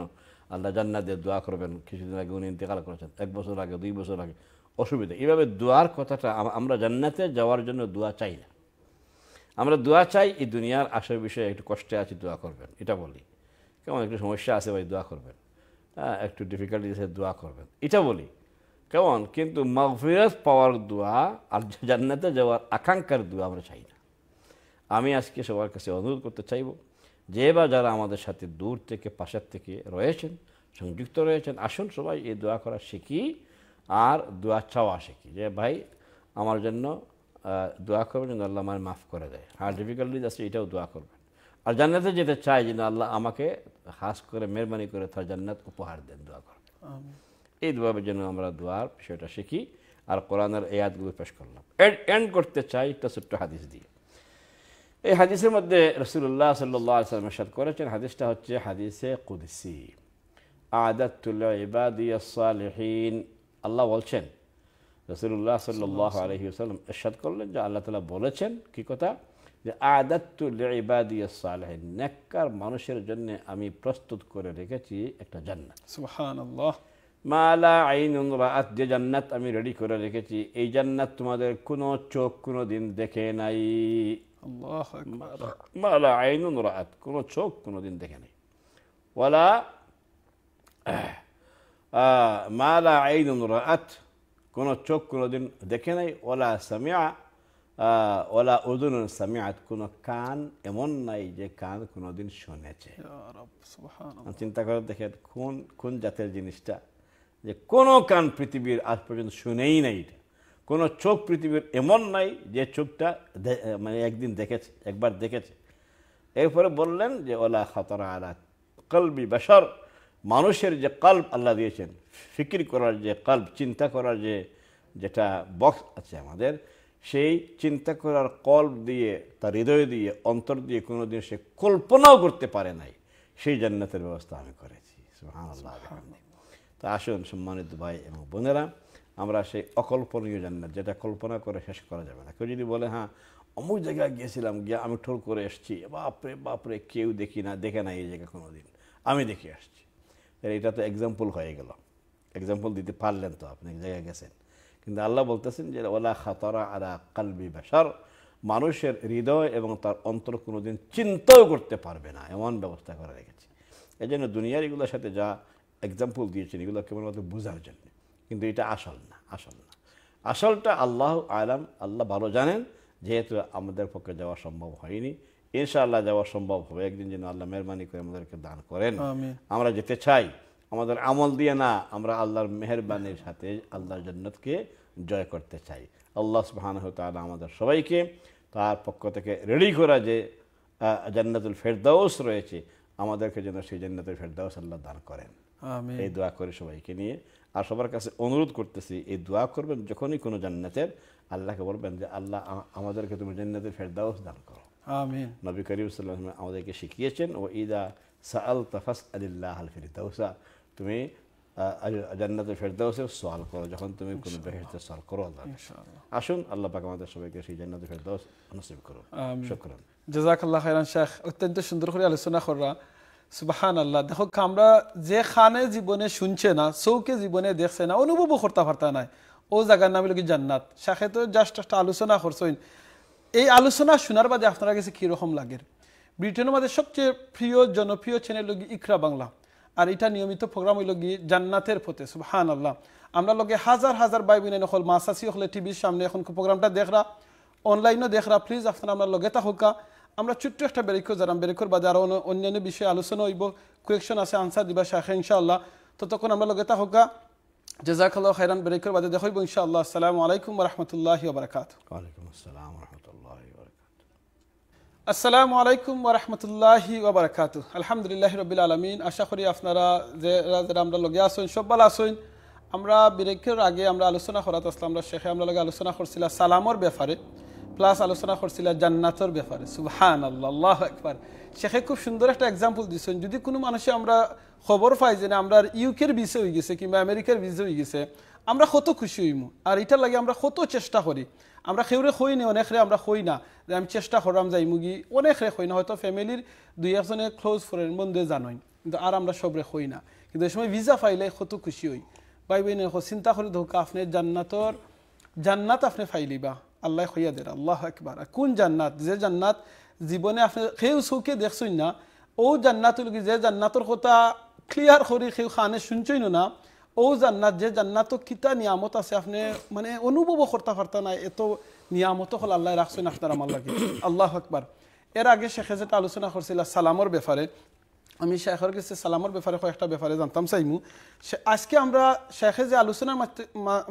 আল্লাহ জান্নাত দিয়ে দোয়া করবেন কিছুদিন আগে উনি ইন্তেকাল করেছেন এক বছর আগে দুই বছর আগে অসুবিধা এইভাবে দোয়ার কথাটা আমরা জান্নাতে যাওয়ার জন্য দোয়া চাই না আমরা দোয়া চাই এই দুনিয়ার আসার বিষয়ে একটু কষ্টে আছি দোয়া করবেন এটা বলি কেমন একটু সমস্যা আছে ভাই দোয়া করবেন হ্যাঁ একটু ডিফিকাল্টি আছে দোয়া করবেন এটা বলি কেমন কিন্তু মাগফিরাত পাওয়ার দোয়া আর জান্নাতে যাওয়ার আকাঙ্ক্ষার দোয়া আমরা চাই না আমি আজকে সবার কাছে অনুরোধ করতে চাইব যে বা যারা আমাদের সাথে দূর থেকে পাশের থেকে রয়েছেন সংযুক্ত রয়েছেন আসুন সবাই এই দোয়া করা শিখি আর দোয়া চাওয়া শিখি যে ভাই আমার জন্য দোয়া করবেন যেন আল্লাহ আমার মাফ করে দেয় আর ডিফিকাল্টিজ আছে এটাও দোয়া করবেন আর জান্নাতে যেতে চাই যেন আল্লাহ আমাকে হাস করে মেহরবানি করে তার জান্নাত উপহার দেন দোয়া করবে এই দোয়ার জন্য আমরা দোয়ার বিষয়টা শিখি আর কোরআনের এই আয়াতগুলো পেশ করলাম এন্ড করতে চাই একটা ছোট্ট হাদিস দিয়ে এই হাদিসের মধ্যে রসুল্লাহ সাল্লাম সাদ করেছেন হাদিসটা হচ্ছে হাদিসে কুদসি আদাতুল্লাহ ইবাদিয়াসালেহীন আল্লাহ বলছেন রসুল্লাহ সাল্লাহ আলহিউসাল্লাম এরশাদ করলেন যে আল্লাহ তালা বলেছেন কী কথা যে আদাত্তু লিবাদি সালেহিন নেককার মানুষের জন্য আমি প্রস্তুত করে রেখেছি একটা জান্নাত সুবহানাল্লাহ মালা আইন রাত যে জান্নাত আমি রেডি করে রেখেছি এই জান্নাত তোমাদের কোনো চোখ কোনো দিন দেখে নাই মালা আইন রাত কোনো চোখ কোনো দিন দেখে নাই ওয়ালা মালা আইন রাত কোনো চোখ কোনো দিন দেখে নাই ওলা সামিয়া ওলা ওজন সামিয়াত কোনো কান এমন নাই যে কান কোনোদিন শুনেছে চিন্তা করে দেখেন কোন কোন জাতের জিনিসটা যে কোনো কান পৃথিবীর আজ পর্যন্ত শুনেই নাই এটা কোনো চোখ পৃথিবীর এমন নাই যে চোখটা মানে একদিন দেখেছে একবার দেখেছে এরপরে বললেন যে ওলা খতরা আলা কলবি বেসর মানুষের যে কল্প আল্লাহ দিয়েছেন ফিকির করার যে কল্প চিন্তা করার যে যেটা বক্স আছে আমাদের সেই চিন্তা করার কল্প দিয়ে তার হৃদয় দিয়ে অন্তর দিয়ে কোনো দিন সে কল্পনাও করতে পারে নাই সেই জান্নাতের ব্যবস্থা আমি করেছি তা আসুন সম্মানিত ভাই এবং বোনেরা আমরা সেই অকল্পনীয় জান্নাত যেটা কল্পনা করে শেষ করা যাবে না কেউ যদি বলে হ্যাঁ অমুক জায়গায় গিয়েছিলাম গিয়ে আমি ঠোল করে এসেছি বাপরে বাপরে কেউ দেখি না দেখে না এই জায়গা কোনো দিন আমি দেখে আসছি এটা তো এক্সাম্পল হয়ে গেল এক্সাম্পল দিতে পারলেন তো আপনি এক জায়গায় গেছেন কিন্তু আল্লাহ বলতেছেন যে ওলা খাতারা আরা কালবি বেসার মানুষের হৃদয় এবং তার অন্তর কোনোদিন চিন্তাও করতে পারবে না এমন ব্যবস্থা করে রেখেছে এই জন্য দুনিয়ার এগুলোর সাথে যা এক্সাম্পল দিয়েছেন এগুলো কেবলমাত্র বোঝার জন্য কিন্তু এটা আসল না আসল না আসলটা আল্লাহ আলাম আল্লাহ ভালো জানেন যেহেতু আমাদের পক্ষে যাওয়া সম্ভব হয়নি ইনশাআল্লাহ যাওয়া সম্ভব হবে একদিন যেন আল্লাহ মেহরবানি করে আমাদেরকে দান করেন আমরা যেতে চাই আমাদের আমল দিয়ে না আমরা আল্লাহর মেহরবানির সাথে আল্লাহর জন্নতকে জয় করতে চাই আল্লাহ সুহান তালা আমাদের সবাইকে তার পক্ষ থেকে রেডি করা যে জান্নাতুল ফেরদাউস রয়েছে আমাদেরকে যেন সেই জান্নাতুল ফেরদাউস আল্লাহ দান করেন এই দোয়া করে সবাইকে নিয়ে আর সবার কাছে অনুরোধ করতেছি এই দোয়া করবেন যখনই কোনো জান্নাতের আল্লাহকে বলবেন যে আল্লাহ আমাদেরকে তুমি জান্নাতের ফেরদাউস দান করো আমিন নবী করিম সাল্লাহ আমাদেরকে শিখিয়েছেন ও ইদা সাল তাফাস আলিল্লাহ আল ফেরদাউসা তুমি জান্নাতে ফেরদাউসের সোয়াল করো যখন তুমি কোনো বেহেস্তে সোয়াল করো আল্লাহ আসুন আল্লাহ পাক আমাদের সবাইকে সেই জান্নাতে ফেরদাউস নসিব করো শুকরান জাজাকাল্লাহ খাইরান শেখ অত্যন্ত সুন্দর করে আলোচনা করা সুবাহান আল্লাহ দেখো আমরা যে খানে জীবনে শুনছে না চৌকে জীবনে দেখছে না অনুভবও করতে পারতা নাই ও জায়গার নাম হলো কি জান্নাত শাখে তো জাস্ট একটা আলোচনা করছেন এই আলোচনা শোনার বাদে আপনারা কাছে কীরকম লাগে ব্রিটেনের মাঝে সবচেয়ে প্রিয় জনপ্রিয় চ্যানেল ইকরা বাংলা আর এটা নিয়মিত প্রোগ্রাম হইল গিয়ে জান্নাতের পথে হান আল্লাহ আমরা লগে হাজার হাজার বাই বোন হল মাসাসি হলে টিভির সামনে এখন প্রোগ্রামটা দেখরা অনলাইনও দেখরা প্লিজ আপনার আমরা লগে হোকা আমরা ছোট্ট একটা বেরিকো যারা বেরিকোর বাদে আরও অন্যান্য বিষয়ে আলোচনা হইব কোয়েকশন আছে আনসার দিবা শাখা ইনশাআল্লাহ তো তখন আমরা লগে থাকুকা জেজাকাল্লাহ হাইরান বেরিকোর বাদে দেখব ইনশাআল্লাহ আসসালামু আলাইকুম রহমতুল্লাহ বারকাত ওয়ালাইকুম আসসালাম আসসালামু আলাইকুম ওরহমতুল্লাহি ওবরাকাত আলহামদুলিল্লাহ রবিল আলমিন আশা করি আপনারা যারা আমরা লগে আসুন সব্বালা আসুন আমরা বিরেকের আগে আমরা আলোচনা করাত আসলাম আমরা শেখে আমরা লগে আলোচনা করছিলাম সালামর ব্যাপারে প্লাস আলোচনা করছিলাম জান্নাতর ব্যাপারে সুহান আল্লাহ একবার শেখে খুব সুন্দর একটা এক্সাম্পল দিচ্ছেন যদি কোনো মানুষে আমরা খবর পাই যে আমরা ইউকের বিষয় হয়ে গেছে কিংবা আমেরিকার বিষয় হয়ে গেছে আমরা কত খুশি হইমু আর এটার লাগে আমরা কত চেষ্টা করি আমরা খেউরে খুঁই নি রে আমরা খুঁই না যে আমি চেষ্টা করলাম যাই মুগি রে খুঁই না হয়তো ফ্যামিলির দুই একজনে ক্লোজ ফ্রেন্ড বন্ধুয়ে জানোই কিন্তু আর আমরা সবরে খুঁই না কিন্তু এই সময় ভিজা ফাইলে কত খুশি হই ভাই বোন চিন্তা করে ধোকা আপনি জান্নাতর জান্নাত আপনি ফাইলিবা আল্লাহ হইয়া দেয় আল্লাহ একবার কোন জান্নাত যে জান্নাত জীবনে আপনি সেও চৌকে দেখছই না ও জান্নাত যে জান্নাতর কথা ক্লিয়ার করি সেও খানে শুনছই না ও জান্নাত যে জান্নাত কিতা নিয়ামত আছে আপনি মানে অনুভব করতে পারত না এত নিয়ামত হল আল্লাহ রাখছেন আপনার আমার লাগে আল্লাহ আকবার এর আগে শেখে যেটা আলোচনা করছিল সালামর ব্যাপারে আমি শেখের কাছে সালামর ব্যাপারে কয়েকটা ব্যাপারে জানতাম চাইমু আজকে আমরা শেখে যে আলোচনার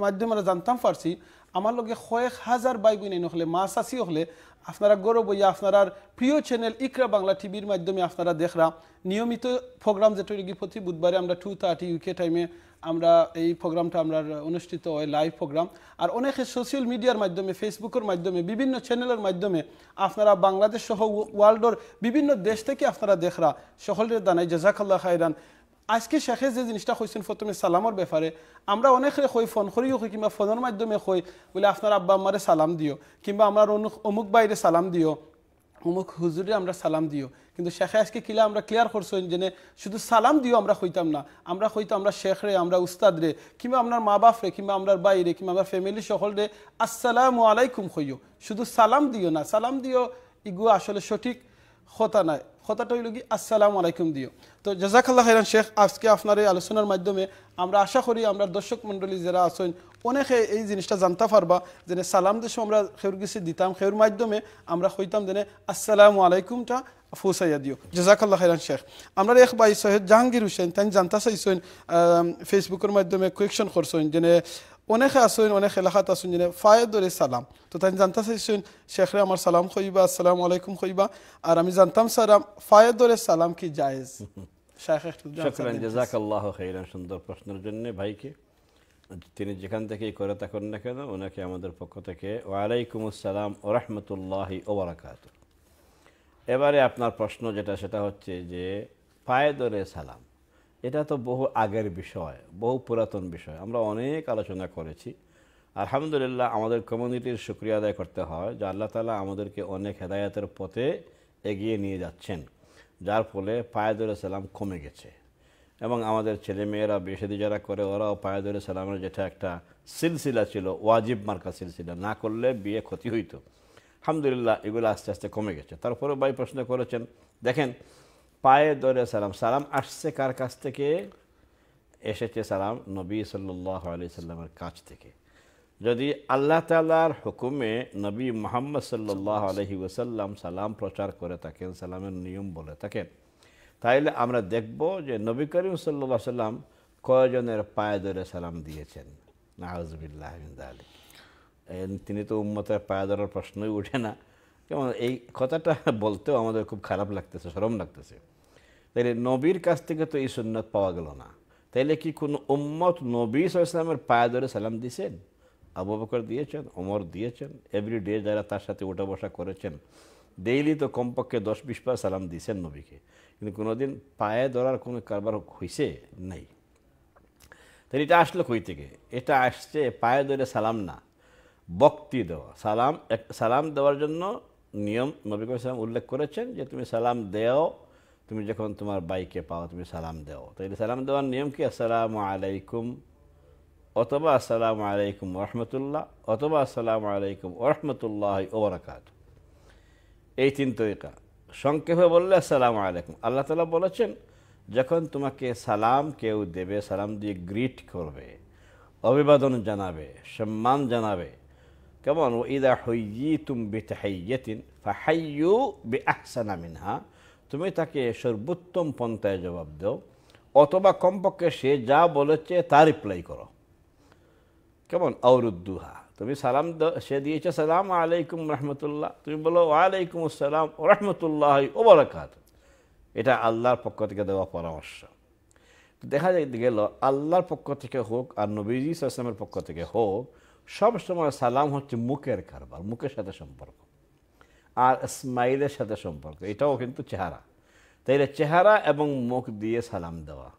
মাধ্যমে জানতাম পারছি আমার লগে কয়েক হাজার বাই বই নেই হলে মা চাষি হলে আপনারা গৌরব ইয়া আপনার প্রিয় চ্যানেল ইকরা বাংলা টিভির মাধ্যমে আপনারা দেখরা নিয়মিত প্রোগ্রাম যেটা প্রতি বুধবারে আমরা টু থার্টি ইউকে টাইমে আমরা এই প্রোগ্রামটা আমরা অনুষ্ঠিত হয় লাইভ প্রোগ্রাম আর অনেকে সোশ্যাল মিডিয়ার মাধ্যমে ফেসবুকের মাধ্যমে বিভিন্ন চ্যানেলের মাধ্যমে আপনারা বাংলাদেশ সহ ওয়ার্ল্ডর বিভিন্ন দেশ থেকে আপনারা দেখরা সকলের দানাই জাজাকাল্লাহ খাইরান আজকে শেখে যে জিনিসটা কইছেন প্রথমে সালামর ব্যাপারে আমরা অনেকে কই ফোন করিও কই কিংবা ফোনের মাধ্যমে কই বলে আপনার আব্বা আমারে সালাম দিও কিংবা আমার অমুক বাইরে সালাম দিও অমুক হুজুরে আমরা সালাম দিও কিন্তু শেখে আজকে কিলা আমরা ক্লিয়ার করছো যে শুধু সালাম দিও আমরা হইতাম না আমরা হইতো আমরা শেখ রে আমরা উস্তাদ রে কিংবা আপনার মা বাপ রে কিংবা আমরার বাইরে কিংবা আমরা ফ্যামিলি সকল রে আসসালাম আলাইকুম হইও শুধু সালাম দিও না সালাম দিও ইগু আসলে সঠিক হতা নাই কথাটা হইল কি আসসালামু আলাইকুম দিও তো জাজাকাল্লাহ হাইরান শেখ আজকে আপনার এই আলোচনার মাধ্যমে আমরা আশা করি আমরা দর্শক মণ্ডলী যারা আছেন অনেকে এই জিনিসটা জানতে পারবা যে সালাম দেশ আমরা খেউর কিছু দিতাম খেউর মাধ্যমে আমরা হইতাম যে আসসালামু আলাইকুমটা ফুসাইয়া দিও জাজাকাল্লাহ হাইরান শেখ আমরা এক ভাই সৈয়দ জাহাঙ্গীর হুসেন তাই জানতে চাইছেন ফেসবুকের মাধ্যমে কোয়েকশন করছেন যে অনেকে আসুন অনেক এলাকাত আসুন যে ফায়দরে সালাম তো তাই জানতে চাইছেন শেখরে আমার সালাম খইবা আসসালাম আলাইকুম খইবা আর আমি জানতাম সালাম ফায়দরে সালাম কি জায়েজ জাজাকাল্লাহ খাইরান সুন্দর প্রশ্নের জন্য ভাইকে তিনি যেখান থেকে করে থাকেন না কেন ওনাকে আমাদের পক্ষ থেকে ওয়ালাইকুম আসসালাম ও রহমতুল্লাহি এবারে আপনার প্রশ্ন যেটা সেটা হচ্ছে যে ফায়দরে সালাম এটা তো বহু আগের বিষয় বহু পুরাতন বিষয় আমরা অনেক আলোচনা করেছি আলহামদুলিল্লাহ আমাদের কমিউনিটির শুক্রিয়া আদায় করতে হয় যে আল্লাহ তালা আমাদেরকে অনেক হেদায়তের পথে এগিয়ে নিয়ে যাচ্ছেন যার ফলে পায়েদুর সালাম কমে গেছে এবং আমাদের ছেলেমেয়েরা বেশি যারা করে ওরাও পায়েদুর সালামের যেটা একটা সিলসিলা ছিল ওয়াজিব মার্কা সিলসিলা না করলে বিয়ে ক্ষতি হইতো আলহামদুলিল্লাহ এগুলো আস্তে আস্তে কমে গেছে তারপরে ভাই প্রশ্ন করেছেন দেখেন পায়ে ধরে সালাম সালাম আসছে কার কাছ থেকে এসেছে সালাম নবী সাল্লাহ আলি সাল্লামের কাছ থেকে যদি আল্লাহ তালার হুকুমে নবী মোহাম্মদ সাল্লাহ আলহি ওসাল্লাম সালাম প্রচার করে থাকেন সালামের নিয়ম বলে থাকেন তাইলে আমরা দেখব যে নবী করিম সাল্লা সাল্লাম কয়জনের পায়ে ধরে সালাম দিয়েছেন নাহজবিল্লাহ আলী তিনি তো উম্মতের পায়ে ধরার প্রশ্নই উঠে না কেমন এই কথাটা বলতেও আমাদের খুব খারাপ লাগতেছে সরম লাগতেছে তাইলে নবীর কাছ থেকে তো এই সুন্নত পাওয়া গেল না তাইলে কি কোনো উম্মত নবী সাল্লামের পায়ে ধরে সালাম দিয়েছেন আবু বকর দিয়েছেন ওমর দিয়েছেন এভরি ডে যারা তার সাথে ওঠা বসা করেছেন ডেইলি তো কমপক্ষে দশ বিশ বার সালাম দিয়েছেন নবীকে কিন্তু কোনোদিন পায়ে ধরার কোনো কারবার হয়েছে নাই তাহলে এটা আসলো কই থেকে এটা আসছে পায়ে ধরে সালাম না বক্তি দেওয়া সালাম সালাম দেওয়ার জন্য নিয়ম নবী কলাম উল্লেখ করেছেন যে তুমি সালাম দেও তুমি যখন তোমার বাইকে পাও তুমি সালাম দেও তো সালাম দেওয়ার নিয়ম কি আসসালামু আলাইকুম অথবা আসসালাম আলাইকুম রহমতুল্লাহ অথবা আসসালামু আলাইকুম রহমতুল্লাহ ওবরাকাত এই তিন তরিকা সংক্ষেপে বললে আসসালামু আলাইকুম আল্লাহ তালা বলেছেন যখন তোমাকে সালাম কেউ দেবে সালাম দিয়ে গ্রিট করবে অভিবাদন জানাবে সম্মান জানাবে কেমন ও ইদা হইয়ি তুম বিতাহাইয়েতিন ফাহাইয়ু বে আহসানা মিনহা তুমি তাকে সর্বোত্তম পন্থায় জবাব দাও অথবা কমপক্ষে সে যা বলেছে তা রিপ্লাই করো কেমন অরুদ্দুহা তুমি সালাম সে দিয়েছে সালাম আলাইকুম রহমতুল্লাহ তুমি বলো ওয়ালাইকুম আসসালাম রহমতুল্লাহ বরাকাত এটা আল্লাহর পক্ষ থেকে দেওয়া পরামর্শ দেখা গেল আল্লাহর পক্ষ থেকে হোক আর নবীজি সালামের পক্ষ থেকে হোক সব সময় সালাম হচ্ছে মুখের কারবার মুখের সাথে সম্পর্ক আর স্মাইলের সাথে সম্পর্ক এটাও কিন্তু চেহারা তাই চেহারা এবং মুখ দিয়ে সালাম দেওয়া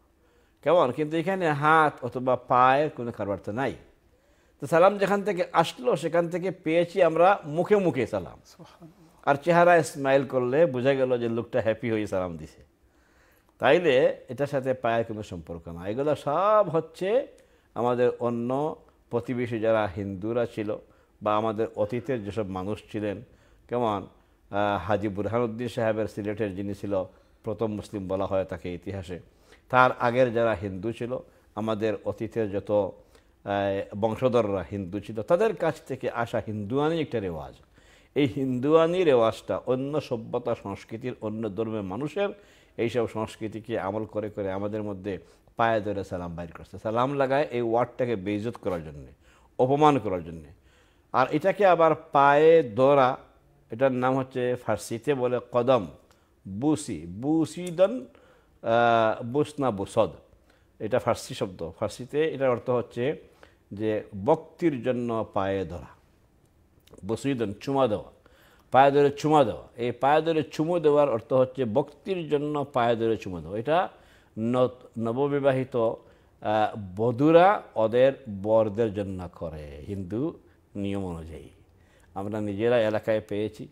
কেমন কিন্তু এখানে হাত অথবা পায়ের কোনো কারবার তো নাই তো সালাম যেখান থেকে আসলো সেখান থেকে পেয়েছি আমরা মুখে মুখে সালাম আর চেহারা স্মাইল করলে বোঝা গেল যে লোকটা হ্যাপি হয়ে সালাম দিছে তাইলে এটার সাথে পায়ের কোনো সম্পর্ক না এগুলো সব হচ্ছে আমাদের অন্য প্রতিবেশী যারা হিন্দুরা ছিল বা আমাদের অতীতের যেসব মানুষ ছিলেন কেমন হাজি বুরহানুদ্দিন সাহেবের সিলেটের যিনি ছিল প্রথম মুসলিম বলা হয় তাকে ইতিহাসে তার আগের যারা হিন্দু ছিল আমাদের অতীতের যত বংশধররা হিন্দু ছিল তাদের কাছ থেকে আসা হিন্দুয়ানি একটা রেওয়াজ এই হিন্দুয়ানি রেওয়াজটা অন্য সভ্যতা সংস্কৃতির অন্য ধর্মের মানুষের এইসব সংস্কৃতিকে আমল করে করে আমাদের মধ্যে পায়ে ধরে সালাম বাইর করছে সালাম লাগায় এই ওয়ার্ডটাকে বেইজত করার জন্যে অপমান করার জন্যে আর এটাকে আবার পায়ে ধরা এটার নাম হচ্ছে ফার্সিতে বলে কদম বুসি বুসিদন বুসনা বুসদ এটা ফার্সি শব্দ ফার্সিতে এটার অর্থ হচ্ছে যে বক্তির জন্য পায়ে ধরা বসুইদন চুমা দেওয়া পায়ে ধরে চুমা দেওয়া এই পায়ে ধরে চুমু দেওয়ার অর্থ হচ্ছে বক্তির জন্য পায়ে ধরে চুমা দেওয়া এটা নববিবাহিত বধুরা ওদের বরদের জন্য করে হিন্দু নিয়ম অনুযায়ী আমরা নিজেরা এলাকায় পেয়েছি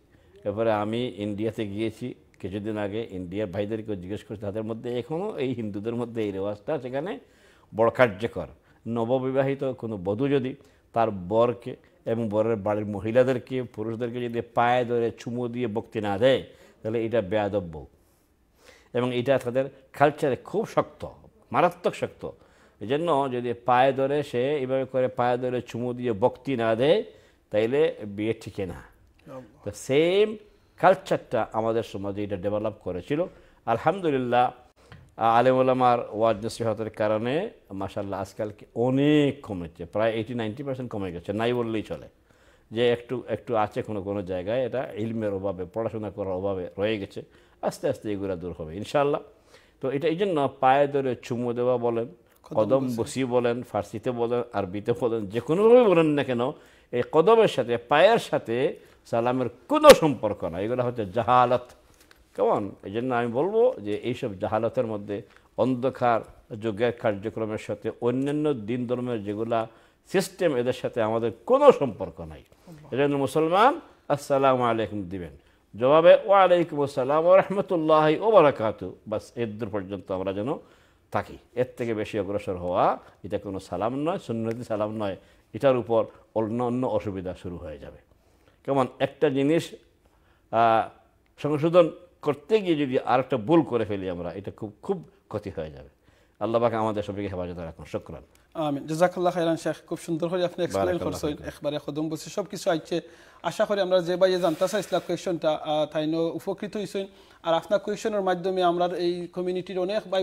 এরপরে আমি ইন্ডিয়াতে গিয়েছি কিছুদিন আগে ইন্ডিয়ার ভাইদেরকে জিজ্ঞেস করছি তাদের মধ্যে এখনও এই হিন্দুদের মধ্যে এই রেওয়াজটা সেখানে বড় কার্যকর নববিবাহিত কোনো বধূ যদি তার বরকে এবং বরের বাড়ির মহিলাদেরকে পুরুষদেরকে যদি পায়ে ধরে চুমো দিয়ে বক্তি না দেয় তাহলে এটা বেয়াদব্য এবং এটা তাদের কালচারে খুব শক্ত মারাত্মক শক্ত এই জন্য যদি পায়ে ধরে সে এভাবে করে পায়ে ধরে চুমু দিয়ে বক্তি না দেয় তাইলে বিয়ে ঠিকই না তো সেম কালচারটা আমাদের সমাজে এটা ডেভেলপ করেছিল আলহামদুলিল্লাহ আলেমুলামার ওয়াজ নসিহতের কারণে মাসাল্লাহ আজকাল অনেক কমেছে প্রায় এইটি নাইনটি পার্সেন্ট কমে গেছে নাই বললেই চলে যে একটু একটু আছে কোনো কোনো জায়গায় এটা ইলমের অভাবে পড়াশোনা করার অভাবে রয়ে গেছে আস্তে আস্তে এগুলো দূর হবে ইনশাল্লাহ তো এটা এই জন্য পায়ে ধরে চুমু দেওয়া বলেন কদম বসি বলেন ফার্সিতে বলেন আরবিতে বলেন যে কোনোভাবে বলেন না কেন এই কদমের সাথে পায়ের সাথে সালামের কোনো সম্পর্ক না এগুলো হচ্ছে জাহালত কেমন এই জন্য আমি বলবো যে এইসব জাহালতের মধ্যে অন্ধকার যুগের কার্যক্রমের সাথে অন্যান্য দিন ধর্মের যেগুলা সিস্টেম এদের সাথে আমাদের কোনো সম্পর্ক নাই এজন্য মুসলমান আসসালামু আলাইকুম দিবেন জবাবে ওয়ালাইকুম আসসালাম ও রহমতুল্লাহ ও বারাকাতু বাস এর দূর পর্যন্ত আমরা যেন থাকি এর থেকে বেশি অগ্রসর হওয়া এটা কোনো সালাম নয় সুন্নতি সালাম নয় এটার উপর অন্য অন্য অসুবিধা শুরু হয়ে যাবে কেমন একটা জিনিস সংশোধন করতে গিয়ে যদি আর একটা ভুল করে ফেলি আমরা এটা খুব খুব ক্ষতি হয়ে যাবে আল্লাহ আল্লাহবাকে আমাদের সবাইকে হেফাজত রাখুন শুক্রান আমিন খাইরান শেখ খুব সুন্দর করে আপনি এক্সপ্লেন করছেন একবারে কদম বসে সব কিছু আইছে আশা করি আমরা যে বাইয়ে জানতে চাই ইসলাম কোয়েশনটা তাই উপকৃত হয়েছেন আর আপনার কোয়েশনের মাধ্যমে আমরা এই কমিউনিটির অনেক ভাই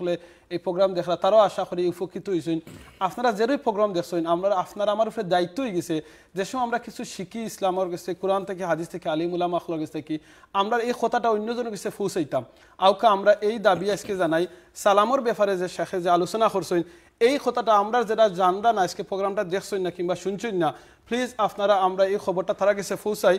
হলে এই প্রোগ্রাম তারাও আশা করি উপকৃত হয়েছেন আপনারা যেরই প্রোগ্রাম দেখছেন আমরা আপনারা আমার উপরে দায়িত্ব হয়ে গেছে যে সময় আমরা কিছু শিখি ইসলামের কাছে কোরআন থেকে হাদিস থেকে আলিমুলাম আখলার কাছে থেকে আমরা এই কথাটা অন্যজনের কাছে ফুসাইতাম আউকা আমরা এই দাবি আজকে জানাই সালামর ব্যাপারে যে শেখে যে আলোচনা করছেন এই কথাটা আমরা যেটা জানরা না আজকে প্রোগ্রামটা দেখছই না কিংবা শুনছই না প্লিজ আপনারা আমরা এই খবরটা তারা কাছে ফুসাই